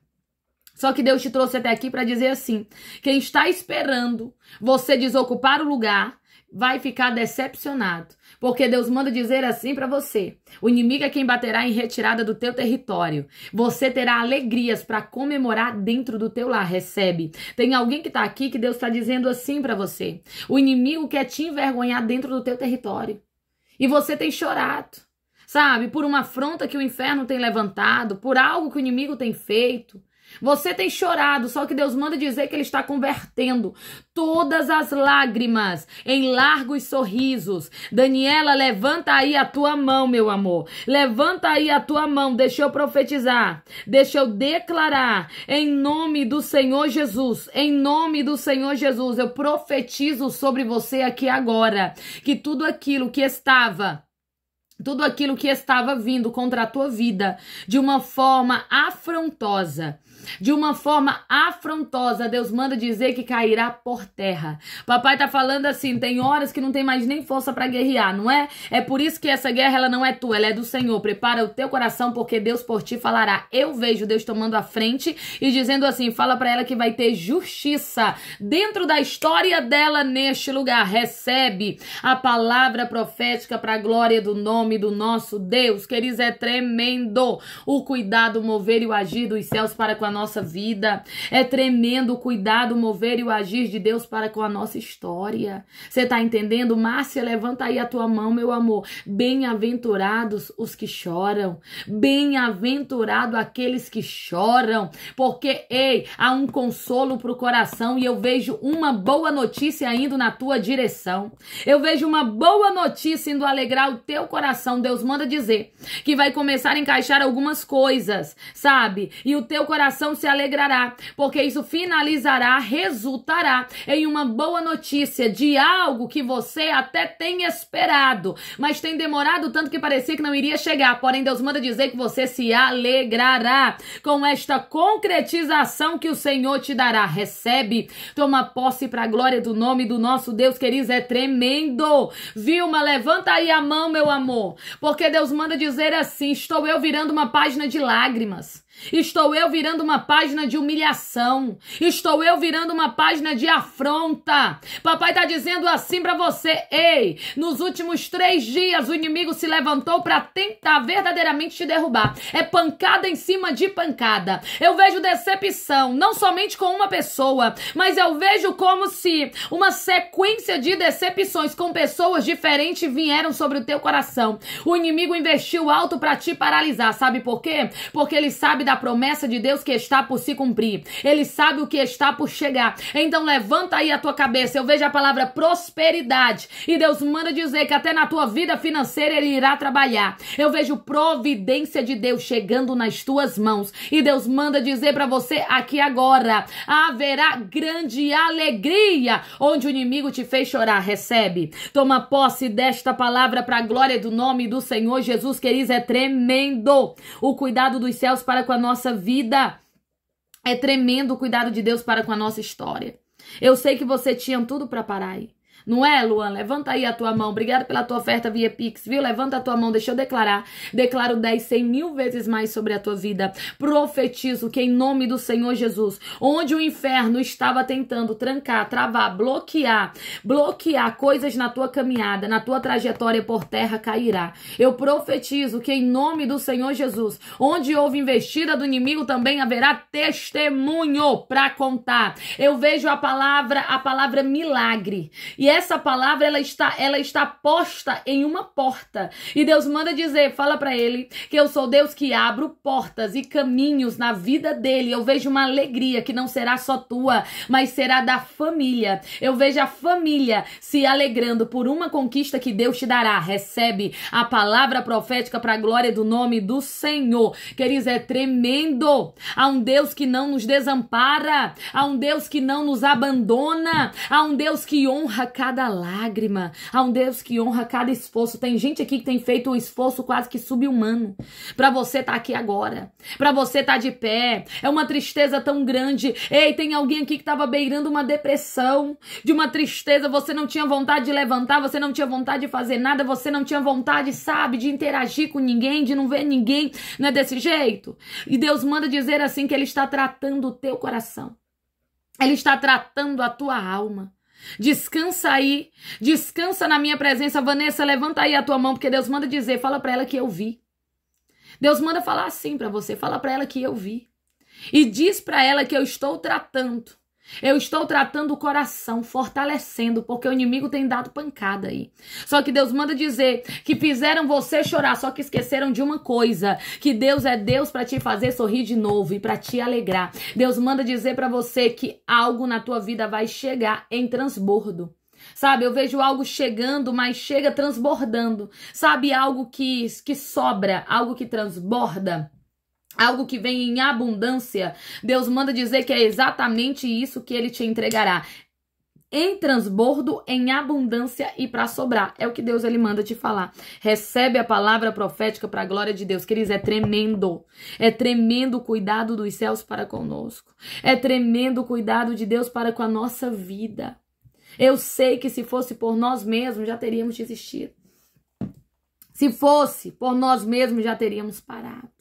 Só que Deus te trouxe até aqui para dizer assim: quem está esperando você desocupar o lugar vai ficar decepcionado. Porque Deus manda dizer assim para você: o inimigo é quem baterá em retirada do teu território. Você terá alegrias para comemorar dentro do teu lar. Recebe. Tem alguém que está aqui que Deus está dizendo assim para você: o inimigo quer te envergonhar dentro do teu território. E você tem chorado, sabe? Por uma afronta que o inferno tem levantado, por algo que o inimigo tem feito. Você tem chorado, só que Deus manda dizer que Ele está convertendo todas as lágrimas em largos sorrisos. Daniela, levanta aí a tua mão, meu amor. Levanta aí a tua mão. Deixa eu profetizar. Deixa eu declarar em nome do Senhor Jesus. Em nome do Senhor Jesus, eu profetizo sobre você aqui agora que tudo aquilo que estava tudo aquilo que estava vindo contra a tua vida de uma forma afrontosa, de uma forma afrontosa, Deus manda dizer que cairá por terra. Papai tá falando assim, tem horas que não tem mais nem força para guerrear, não é? É por isso que essa guerra ela não é tua, ela é do Senhor. Prepara o teu coração porque Deus por ti falará. Eu vejo Deus tomando a frente e dizendo assim, fala para ela que vai ter justiça dentro da história dela neste lugar. Recebe a palavra profética para a glória do nome do nosso Deus. Queridos, é tremendo o cuidado, mover e o agir dos céus para com com a nossa vida. É tremendo o cuidado, o mover e o agir de Deus para com a nossa história. Você tá entendendo? Márcia, levanta aí a tua mão, meu amor. Bem-aventurados os que choram. Bem-aventurado aqueles que choram. Porque, ei, há um consolo pro coração e eu vejo uma boa notícia indo na tua direção. Eu vejo uma boa notícia indo alegrar o teu coração. Deus manda dizer que vai começar a encaixar algumas coisas, sabe? E o teu coração coração se alegrará, porque isso finalizará, resultará em uma boa notícia de algo que você até tem esperado, mas tem demorado tanto que parecia que não iria chegar. Porém, Deus manda dizer que você se alegrará com esta concretização que o Senhor te dará. Recebe, toma posse para a glória do nome do nosso Deus, queridos, é tremendo. Vilma, levanta aí a mão, meu amor, porque Deus manda dizer assim: estou eu virando uma página de lágrimas. Estou eu virando uma página de humilhação. Estou eu virando uma página de afronta. Papai está dizendo assim para você: ei, nos últimos três dias o inimigo se levantou para tentar verdadeiramente te derrubar. É pancada em cima de pancada. Eu vejo decepção, não somente com uma pessoa, mas eu vejo como se uma sequência de decepções com pessoas diferentes vieram sobre o teu coração. O inimigo investiu alto para te paralisar. Sabe por quê? Porque ele sabe da a promessa de Deus que está por se cumprir. Ele sabe o que está por chegar. Então levanta aí a tua cabeça. Eu vejo a palavra prosperidade e Deus manda dizer que até na tua vida financeira ele irá trabalhar. Eu vejo providência de Deus chegando nas tuas mãos e Deus manda dizer para você aqui agora: haverá grande alegria onde o inimigo te fez chorar. Recebe. Toma posse desta palavra para a glória do nome do Senhor Jesus, queridos, é tremendo. O cuidado dos céus para com a nossa vida. É tremendo o cuidado de Deus para com a nossa história. Eu sei que você tinha tudo para parar aí. Não é, Luan? Levanta aí a tua mão. Obrigado pela tua oferta via Pix, viu? Levanta a tua mão, deixa eu declarar. Declaro 10, 100 mil vezes mais sobre a tua vida. Profetizo que em nome do Senhor Jesus, onde o inferno estava tentando trancar, travar, bloquear, bloquear coisas na tua caminhada, na tua trajetória por terra, cairá. Eu profetizo que em nome do Senhor Jesus, onde houve investida do inimigo, também haverá testemunho para contar. Eu vejo a palavra, a palavra milagre. E essa palavra ela está ela está posta em uma porta. E Deus manda dizer, fala para ele que eu sou Deus que abro portas e caminhos na vida dele. Eu vejo uma alegria que não será só tua, mas será da família. Eu vejo a família se alegrando por uma conquista que Deus te dará. Recebe a palavra profética para a glória do nome do Senhor. Queridos, é tremendo. Há um Deus que não nos desampara, há um Deus que não nos abandona, há um Deus que honra cada cada lágrima, há um Deus que honra cada esforço. Tem gente aqui que tem feito um esforço quase que subhumano para você estar tá aqui agora, para você estar tá de pé. É uma tristeza tão grande. Ei, tem alguém aqui que estava beirando uma depressão, de uma tristeza. Você não tinha vontade de levantar, você não tinha vontade de fazer nada, você não tinha vontade, sabe, de interagir com ninguém, de não ver ninguém. Não é desse jeito? E Deus manda dizer assim que Ele está tratando o teu coração. Ele está tratando a tua alma. Descansa aí, descansa na minha presença. Vanessa, levanta aí a tua mão, porque Deus manda dizer, fala para ela que eu vi. Deus manda falar assim para você, fala para ela que eu vi. E diz para ela que eu estou tratando eu estou tratando o coração, fortalecendo, porque o inimigo tem dado pancada aí. Só que Deus manda dizer que fizeram você chorar, só que esqueceram de uma coisa, que Deus é Deus para te fazer sorrir de novo e para te alegrar. Deus manda dizer para você que algo na tua vida vai chegar em transbordo. Sabe, eu vejo algo chegando, mas chega transbordando. Sabe, algo que, que sobra, algo que transborda. Algo que vem em abundância. Deus manda dizer que é exatamente isso que ele te entregará em transbordo, em abundância e para sobrar. É o que Deus ele manda te falar. Recebe a palavra profética para a glória de Deus. Queridos, é tremendo. É tremendo o cuidado dos céus para conosco. É tremendo o cuidado de Deus para com a nossa vida. Eu sei que se fosse por nós mesmos, já teríamos desistido. Se fosse por nós mesmos, já teríamos parado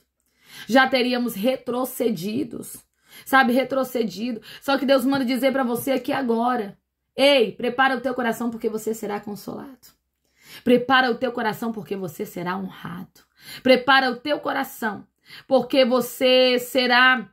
já teríamos retrocedidos. Sabe, retrocedido. Só que Deus manda dizer para você aqui agora. Ei, prepara o teu coração porque você será consolado. Prepara o teu coração porque você será honrado. Prepara o teu coração porque você será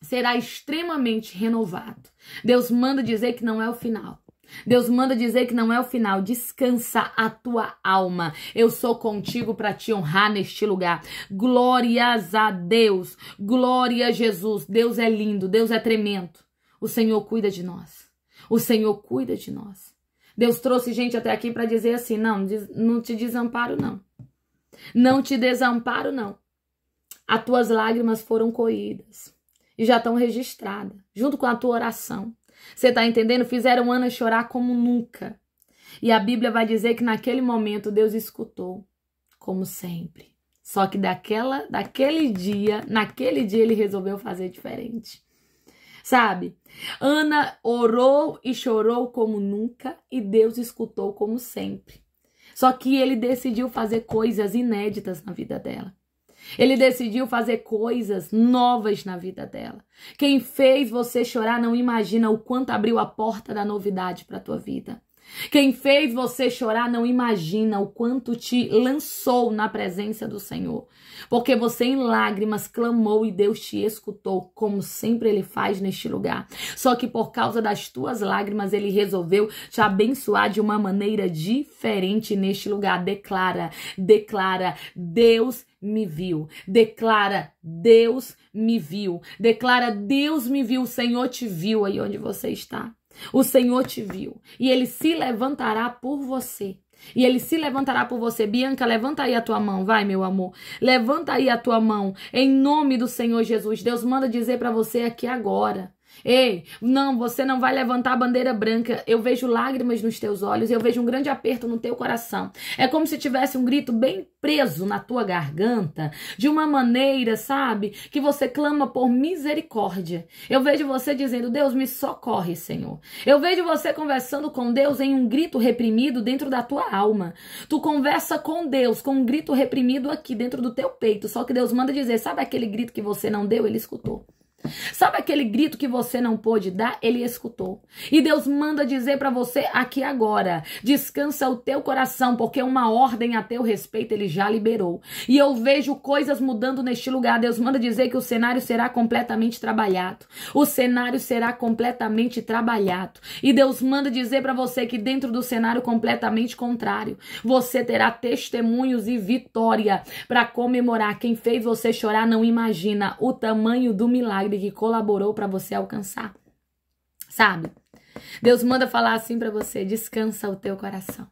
será extremamente renovado. Deus manda dizer que não é o final. Deus manda dizer que não é o final. Descansa a tua alma. Eu sou contigo para te honrar neste lugar. Glórias a Deus. Glória a Jesus. Deus é lindo. Deus é tremendo. O Senhor cuida de nós. O Senhor cuida de nós. Deus trouxe gente até aqui para dizer assim: não, não te desamparo, não. Não te desamparo, não. As tuas lágrimas foram colhidas e já estão registradas, junto com a tua oração. Você está entendendo? Fizeram Ana chorar como nunca. E a Bíblia vai dizer que naquele momento Deus escutou, como sempre. Só que daquela, daquele dia, naquele dia ele resolveu fazer diferente. Sabe? Ana orou e chorou como nunca e Deus escutou como sempre. Só que ele decidiu fazer coisas inéditas na vida dela. Ele decidiu fazer coisas novas na vida dela. Quem fez você chorar não imagina o quanto abriu a porta da novidade para tua vida. Quem fez você chorar não imagina o quanto te lançou na presença do Senhor. Porque você em lágrimas clamou e Deus te escutou, como sempre ele faz neste lugar. Só que por causa das tuas lágrimas ele resolveu te abençoar de uma maneira diferente neste lugar. Declara, declara, Deus me viu. Declara, Deus me viu. Declara, Deus me viu. O Senhor te viu aí onde você está. O Senhor te viu e ele se levantará por você. E ele se levantará por você. Bianca, levanta aí a tua mão, vai, meu amor. Levanta aí a tua mão, em nome do Senhor Jesus. Deus manda dizer para você aqui agora. Ei, não, você não vai levantar a bandeira branca. Eu vejo lágrimas nos teus olhos, eu vejo um grande aperto no teu coração. É como se tivesse um grito bem preso na tua garganta, de uma maneira, sabe, que você clama por misericórdia. Eu vejo você dizendo: Deus, me socorre, Senhor. Eu vejo você conversando com Deus em um grito reprimido dentro da tua alma. Tu conversa com Deus com um grito reprimido aqui dentro do teu peito. Só que Deus manda dizer: sabe aquele grito que você não deu? Ele escutou. Sabe aquele grito que você não pôde dar? Ele escutou. E Deus manda dizer para você aqui agora: descansa o teu coração, porque uma ordem a teu respeito ele já liberou. E eu vejo coisas mudando neste lugar. Deus manda dizer que o cenário será completamente trabalhado. O cenário será completamente trabalhado. E Deus manda dizer para você que dentro do cenário completamente contrário, você terá testemunhos e vitória para comemorar. Quem fez você chorar não imagina o tamanho do milagre milagre que colaborou para você alcançar. Sabe? Deus manda falar assim para você: descansa o teu coração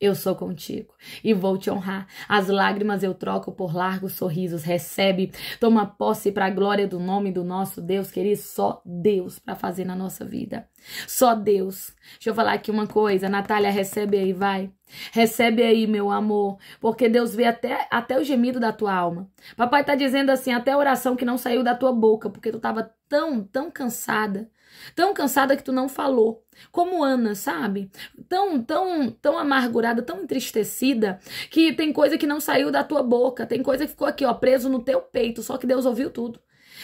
eu sou contigo e vou te honrar. As lágrimas eu troco por largos sorrisos. Recebe, toma posse para a glória do nome do nosso Deus, querido. Só Deus para fazer na nossa vida. Só Deus. Deixa eu falar aqui uma coisa. Natália, recebe aí, vai. Recebe aí, meu amor, porque Deus vê até, até o gemido da tua alma. Papai tá dizendo assim, até a oração que não saiu da tua boca, porque tu tava tão, tão cansada, Tão cansada que tu não falou. Como Ana, sabe? Tão, tão, tão amargurada, tão entristecida, que tem coisa que não saiu da tua boca, tem coisa que ficou aqui, ó, preso no teu peito, só que Deus ouviu tudo.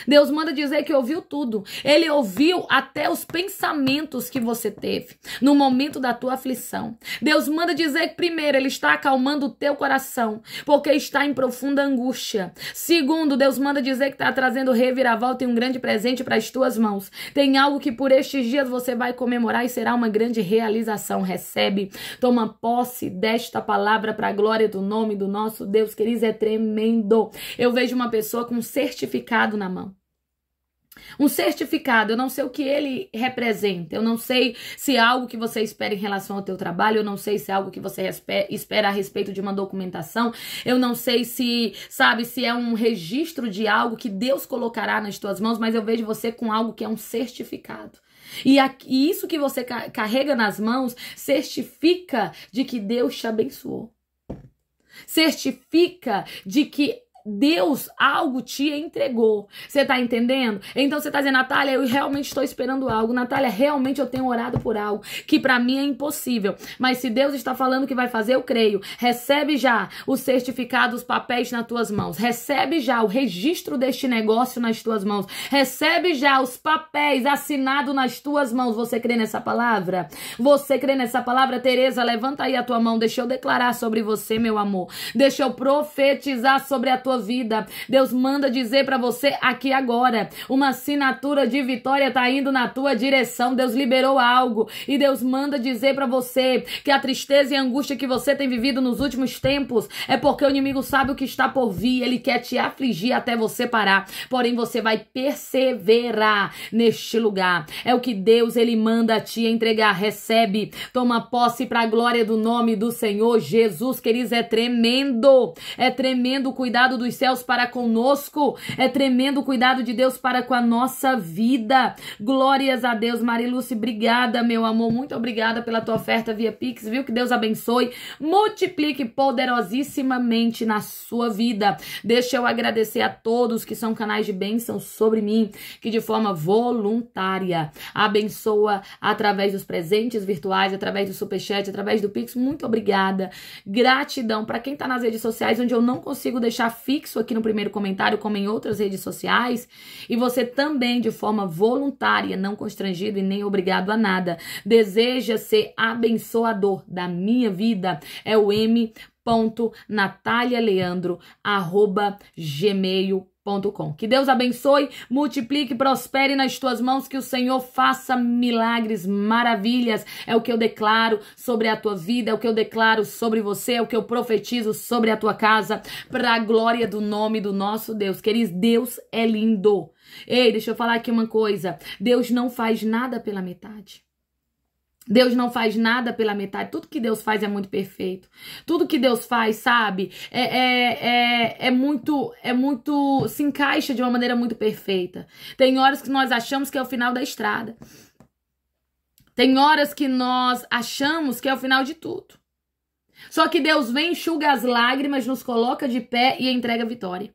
Deus manda dizer que ouviu tudo. Ele ouviu até os pensamentos que você teve no momento da tua aflição. Deus manda dizer que, primeiro, Ele está acalmando o teu coração, porque está em profunda angústia. Segundo, Deus manda dizer que está trazendo reviravolta e um grande presente para as tuas mãos. Tem algo que por estes dias você vai comemorar e será uma grande realização. Recebe, toma posse desta palavra para a glória do nome do nosso Deus, queridos, é tremendo. Eu vejo uma pessoa com um certificado na mão. Um certificado, eu não sei o que ele representa, eu não sei se é algo que você espera em relação ao teu trabalho, eu não sei se é algo que você espera a respeito de uma documentação, eu não sei se, sabe, se é um registro de algo que Deus colocará nas tuas mãos, mas eu vejo você com algo que é um certificado. E, e isso que você carrega nas mãos certifica de que Deus te abençoou. Certifica de que Deus algo te entregou. Você tá entendendo? Então você tá dizendo, Natália, eu realmente estou esperando algo. Natália, realmente eu tenho orado por algo que para mim é impossível. Mas se Deus está falando que vai fazer, eu creio. Recebe já o certificado, os papéis nas tuas mãos. Recebe já o registro deste negócio nas tuas mãos. Recebe já os papéis assinados nas tuas mãos. Você crê nessa palavra? Você crê nessa palavra? Tereza, levanta aí a tua mão. Deixa eu declarar sobre você, meu amor. Deixa eu profetizar sobre a tua sua vida. Deus manda dizer para você aqui agora, uma assinatura de vitória tá indo na tua direção. Deus liberou algo e Deus manda dizer para você que a tristeza e a angústia que você tem vivido nos últimos tempos é porque o inimigo sabe o que está por vir, ele quer te afligir até você parar. Porém você vai perseverar neste lugar. É o que Deus ele manda te entregar, recebe, toma posse para a glória do nome do Senhor Jesus, queridos, é tremendo. É tremendo o cuidado do dos céus para conosco. É tremendo o cuidado de Deus para com a nossa vida. Glórias a Deus, Mariluce, obrigada, meu amor. Muito obrigada pela tua oferta via Pix, viu? Que Deus abençoe, multiplique poderosíssimamente na sua vida. Deixa eu agradecer a todos que são canais de bênção sobre mim, que de forma voluntária abençoa através dos presentes virtuais, através do superchat, através do Pix. Muito obrigada. Gratidão para quem está nas redes sociais onde eu não consigo deixar fixo fixo aqui no primeiro comentário, como em outras redes sociais. E você também, de forma voluntária, não constrangido e nem obrigado a nada, deseja ser abençoador da minha vida, é o M ponto leandro arroba gmail que Deus abençoe, multiplique, prospere nas tuas mãos, que o Senhor faça milagres, maravilhas. É o que eu declaro sobre a tua vida, é o que eu declaro sobre você, é o que eu profetizo sobre a tua casa, para a glória do nome do nosso Deus. Queridos, Deus é lindo. Ei, deixa eu falar aqui uma coisa. Deus não faz nada pela metade. Deus não faz nada pela metade. Tudo que Deus faz é muito perfeito. Tudo que Deus faz, sabe, é, é, é, é, muito, é muito, se encaixa de uma maneira muito perfeita. Tem horas que nós achamos que é o final da estrada. Tem horas que nós achamos que é o final de tudo. Só que Deus vem, enxuga as lágrimas, nos coloca de pé e entrega a vitória.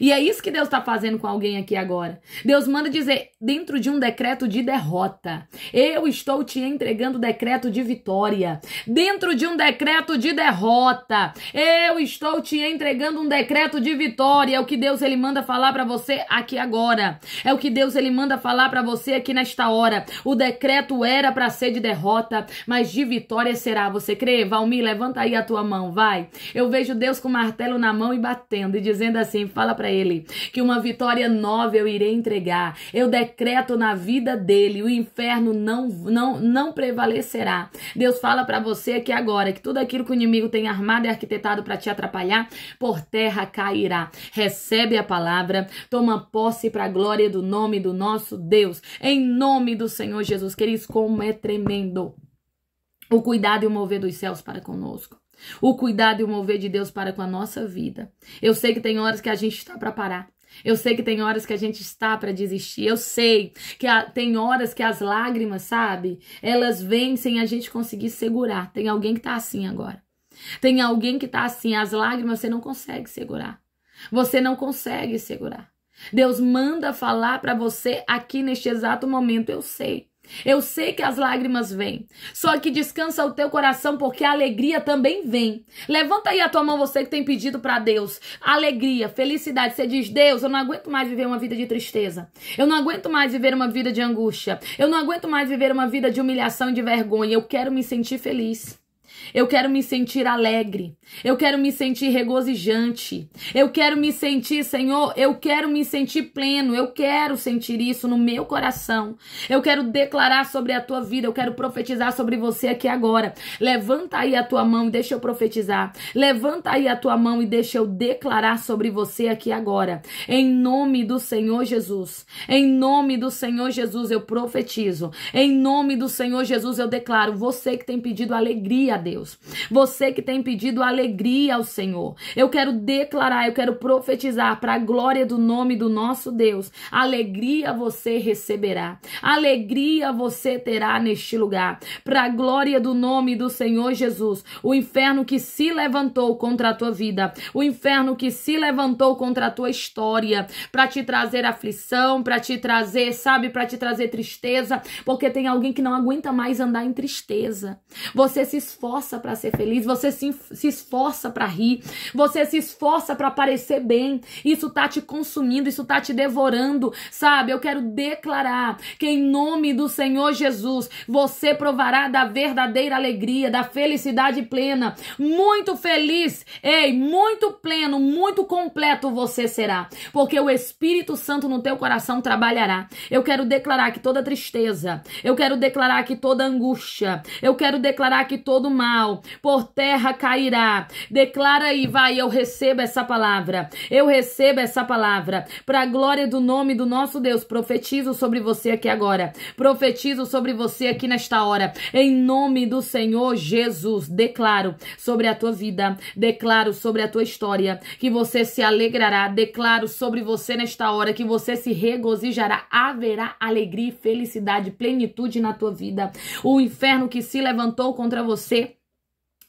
E é isso que Deus está fazendo com alguém aqui agora. Deus manda dizer, dentro de um decreto de derrota, eu estou te entregando decreto de vitória. Dentro de um decreto de derrota, eu estou te entregando um decreto de vitória. É o que Deus ele manda falar para você aqui agora. É o que Deus ele manda falar para você aqui nesta hora. O decreto era para ser de derrota, mas de vitória será. Você crê? Valmir, levanta aí a tua mão, vai. Eu vejo Deus com o martelo na mão e batendo e dizendo assim: "Fala fala para ele que uma vitória nova eu irei entregar. Eu decreto na vida dele, o inferno não não não prevalecerá. Deus fala para você que agora que tudo aquilo que o inimigo tem armado e arquitetado para te atrapalhar, por terra cairá. Recebe a palavra, toma posse para a glória do nome do nosso Deus. Em nome do Senhor Jesus, queridos, como é tremendo o cuidado e o mover dos céus para conosco. O cuidado e o mover de Deus para com a nossa vida. Eu sei que tem horas que a gente está para parar. Eu sei que tem horas que a gente está para desistir. Eu sei que a, tem horas que as lágrimas, sabe? Elas vêm sem a gente conseguir segurar. Tem alguém que está assim agora. Tem alguém que está assim. As lágrimas você não consegue segurar. Você não consegue segurar. Deus manda falar para você aqui neste exato momento. Eu sei. Eu sei que as lágrimas vêm, só que descansa o teu coração porque a alegria também vem. Levanta aí a tua mão você que tem pedido para Deus alegria, felicidade. Você diz: "Deus, eu não aguento mais viver uma vida de tristeza. Eu não aguento mais viver uma vida de angústia. Eu não aguento mais viver uma vida de humilhação e de vergonha. Eu quero me sentir feliz." Eu quero me sentir alegre. Eu quero me sentir regozijante. Eu quero me sentir, Senhor, eu quero me sentir pleno. Eu quero sentir isso no meu coração. Eu quero declarar sobre a tua vida. Eu quero profetizar sobre você aqui agora. Levanta aí a tua mão e deixa eu profetizar. Levanta aí a tua mão e deixa eu declarar sobre você aqui agora. Em nome do Senhor Jesus. Em nome do Senhor Jesus eu profetizo. Em nome do Senhor Jesus eu declaro. Você que tem pedido alegria a Deus. Deus. Você que tem pedido alegria ao Senhor. Eu quero declarar, eu quero profetizar para a glória do nome do nosso Deus. Alegria você receberá. Alegria você terá neste lugar. Para a glória do nome do Senhor Jesus. O inferno que se levantou contra a tua vida, o inferno que se levantou contra a tua história, para te trazer aflição, para te trazer, sabe, para te trazer tristeza, porque tem alguém que não aguenta mais andar em tristeza. Você se esforça esforça para ser feliz, você se, se esforça para rir, você se esforça para parecer bem. Isso tá te consumindo, isso tá te devorando, sabe? Eu quero declarar que em nome do Senhor Jesus, você provará da verdadeira alegria, da felicidade plena. Muito feliz, ei, muito pleno, muito completo você será, porque o Espírito Santo no teu coração trabalhará. Eu quero declarar que toda tristeza, eu quero declarar que toda angústia, eu quero declarar que todo mal mal, por terra cairá. Declara aí, vai, eu recebo essa palavra. Eu recebo essa palavra. Para a glória do nome do nosso Deus, profetizo sobre você aqui agora. Profetizo sobre você aqui nesta hora. Em nome do Senhor Jesus, declaro sobre a tua vida, declaro sobre a tua história que você se alegrará. Declaro sobre você nesta hora que você se regozijará. Haverá alegria, felicidade, plenitude na tua vida. O inferno que se levantou contra você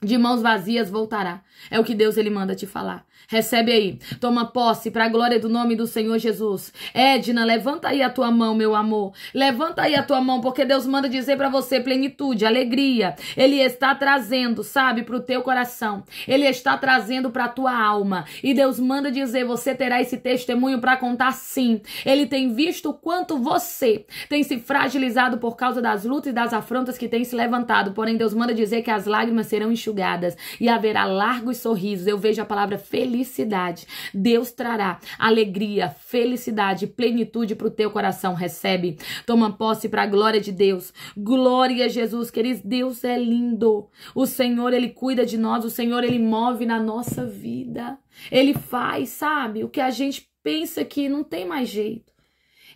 de mãos vazias voltará. É o que Deus ele manda te falar. Recebe aí. Toma posse para a glória do nome do Senhor Jesus. Edna, levanta aí a tua mão, meu amor. Levanta aí a tua mão, porque Deus manda dizer para você plenitude, alegria. Ele está trazendo, sabe, para o teu coração. Ele está trazendo para a tua alma. E Deus manda dizer, você terá esse testemunho para contar sim. Ele tem visto o quanto você tem se fragilizado por causa das lutas e das afrontas que tem se levantado. Porém, Deus manda dizer que as lágrimas serão enxugadas e haverá largos sorrisos. Eu vejo a palavra feliz felicidade. Deus trará alegria, felicidade, plenitude para o teu coração. Recebe, toma posse para a glória de Deus. Glória a Jesus, queridos. Deus é lindo. O Senhor, Ele cuida de nós. O Senhor, Ele move na nossa vida. Ele faz, sabe, o que a gente pensa que não tem mais jeito.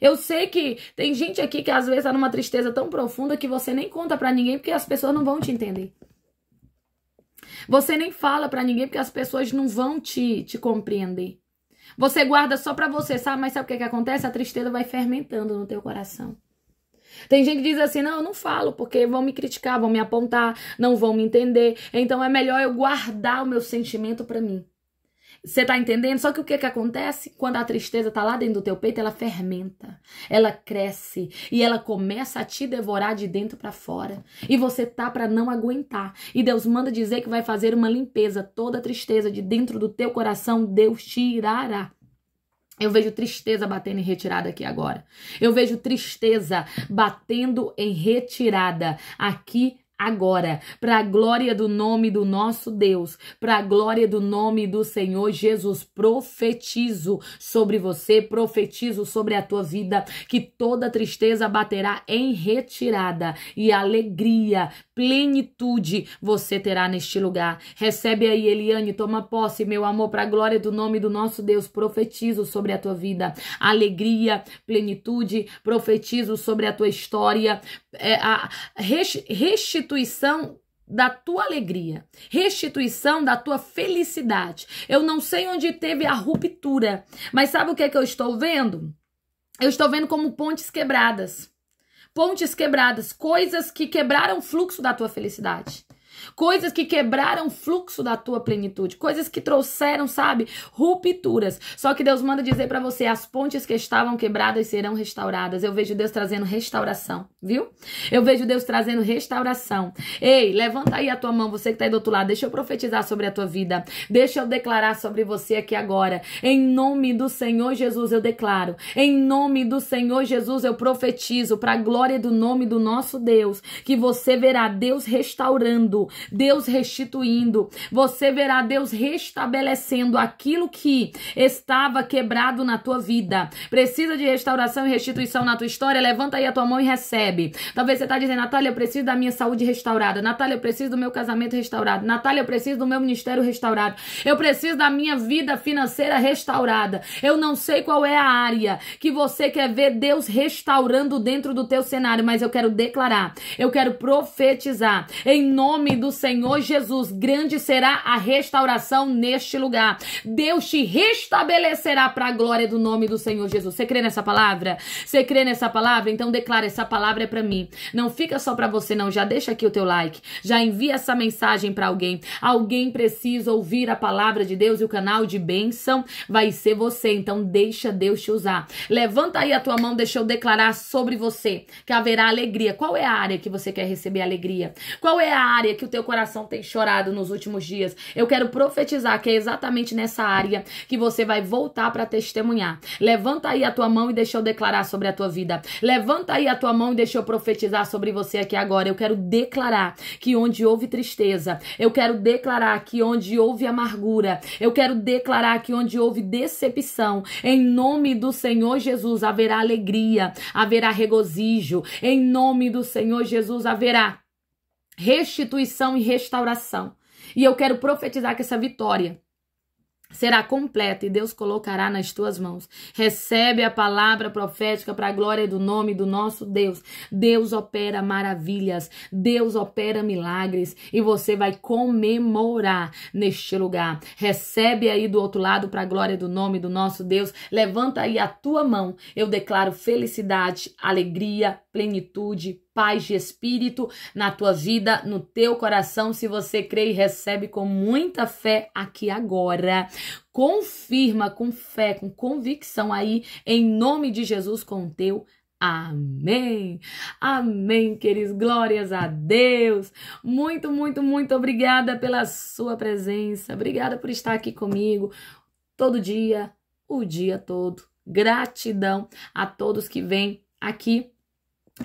Eu sei que tem gente aqui que às vezes está numa tristeza tão profunda que você nem conta para ninguém porque as pessoas não vão te entender. Você nem fala para ninguém porque as pessoas não vão te, te compreender. Você guarda só para você, sabe? Mas sabe o que, que acontece? A tristeza vai fermentando no teu coração. Tem gente que diz assim: não, eu não falo, porque vão me criticar, vão me apontar, não vão me entender. Então é melhor eu guardar o meu sentimento para mim. Você tá entendendo? Só que o que que acontece? Quando a tristeza tá lá dentro do teu peito, ela fermenta, ela cresce e ela começa a te devorar de dentro para fora. E você tá para não aguentar. E Deus manda dizer que vai fazer uma limpeza, toda tristeza de dentro do teu coração, Deus tirará. Eu vejo tristeza batendo em retirada aqui agora. Eu vejo tristeza batendo em retirada aqui agora, para a glória do nome do nosso Deus, para a glória do nome do Senhor Jesus. Profetizo sobre você, profetizo sobre a tua vida que toda tristeza baterá em retirada e alegria, plenitude você terá neste lugar. Recebe aí, Eliane, toma posse, meu amor, para a glória do nome do nosso Deus. Profetizo sobre a tua vida alegria, plenitude, profetizo sobre a tua história, é, a restituição restituição da tua alegria, restituição da tua felicidade. Eu não sei onde teve a ruptura, mas sabe o que é que eu estou vendo? Eu estou vendo como pontes quebradas. Pontes quebradas, coisas que quebraram o fluxo da tua felicidade coisas que quebraram o fluxo da tua plenitude, coisas que trouxeram, sabe, rupturas. Só que Deus manda dizer para você: as pontes que estavam quebradas serão restauradas. Eu vejo Deus trazendo restauração, viu? Eu vejo Deus trazendo restauração. Ei, levanta aí a tua mão, você que tá aí do outro lado, deixa eu profetizar sobre a tua vida, deixa eu declarar sobre você aqui agora. Em nome do Senhor Jesus, eu declaro. Em nome do Senhor Jesus, eu profetizo, para a glória do nome do nosso Deus, que você verá Deus restaurando Deus restituindo. Você verá Deus restabelecendo aquilo que estava quebrado na tua vida. Precisa de restauração e restituição na tua história? Levanta aí a tua mão e recebe. Talvez você está dizendo, Natália, eu preciso da minha saúde restaurada. Natália, eu preciso do meu casamento restaurado. Natália, eu preciso do meu ministério restaurado. Eu preciso da minha vida financeira restaurada. Eu não sei qual é a área que você quer ver Deus restaurando dentro do teu cenário, mas eu quero declarar, eu quero profetizar em nome do Senhor Jesus, grande será a restauração neste lugar. Deus te restabelecerá para a glória do nome do Senhor Jesus. Você crê nessa palavra? Você crê nessa palavra? Então declara essa palavra é para mim. Não fica só para você não, já deixa aqui o teu like, já envia essa mensagem para alguém. Alguém precisa ouvir a palavra de Deus e o canal de bênção vai ser você. Então deixa Deus te usar. Levanta aí a tua mão, deixa eu declarar sobre você que haverá alegria. Qual é a área que você quer receber alegria? Qual é a área que o teu coração tem chorado nos últimos dias. Eu quero profetizar que é exatamente nessa área que você vai voltar para testemunhar. Levanta aí a tua mão e deixa eu declarar sobre a tua vida. Levanta aí a tua mão e deixa eu profetizar sobre você aqui agora. Eu quero declarar que onde houve tristeza, eu quero declarar que onde houve amargura, eu quero declarar que onde houve decepção, em nome do Senhor Jesus haverá alegria, haverá regozijo. Em nome do Senhor Jesus haverá restituição e restauração. E eu quero profetizar que essa vitória será completa e Deus colocará nas tuas mãos. Recebe a palavra profética para a glória do nome do nosso Deus. Deus opera maravilhas, Deus opera milagres e você vai comemorar neste lugar. Recebe aí do outro lado para a glória do nome do nosso Deus. Levanta aí a tua mão. Eu declaro felicidade, alegria, plenitude, paz de espírito na tua vida, no teu coração, se você crê e recebe com muita fé aqui agora confirma com fé, com convicção aí, em nome de Jesus, com o teu amém. Amém, queridos, glórias a Deus. Muito, muito, muito obrigada pela sua presença, obrigada por estar aqui comigo todo dia, o dia todo. Gratidão a todos que vêm aqui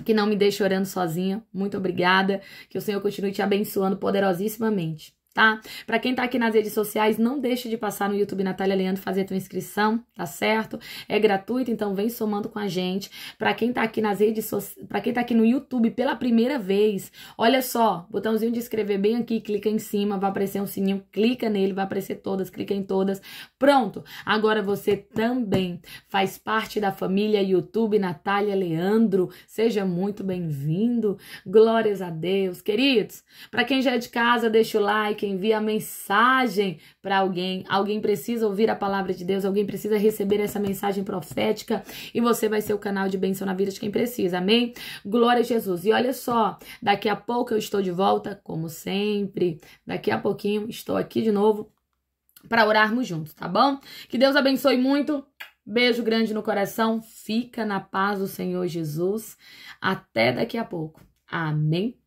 que não me deixe orando sozinha. Muito obrigada. Que o Senhor continue te abençoando poderosíssimamente tá? Para quem tá aqui nas redes sociais, não deixe de passar no YouTube Natália Leandro fazer tua inscrição, tá certo? É gratuito, então vem somando com a gente. Para quem tá aqui nas redes sociais, para quem tá aqui no YouTube pela primeira vez, olha só, botãozinho de inscrever bem aqui, clica em cima, vai aparecer um sininho, clica nele, vai aparecer todas, clica em todas. Pronto. Agora você também faz parte da família YouTube Natália Leandro. Seja muito bem-vindo. Glórias a Deus, queridos. Para quem já é de casa, deixa o like Envie envia mensagem para alguém. Alguém precisa ouvir a palavra de Deus, alguém precisa receber essa mensagem profética e você vai ser o canal de bênção na vida de quem precisa. Amém? Glória a Jesus. E olha só, daqui a pouco eu estou de volta, como sempre. Daqui a pouquinho estou aqui de novo para orarmos juntos, tá bom? Que Deus abençoe muito. Beijo grande no coração. Fica na paz do Senhor Jesus. Até daqui a pouco. Amém.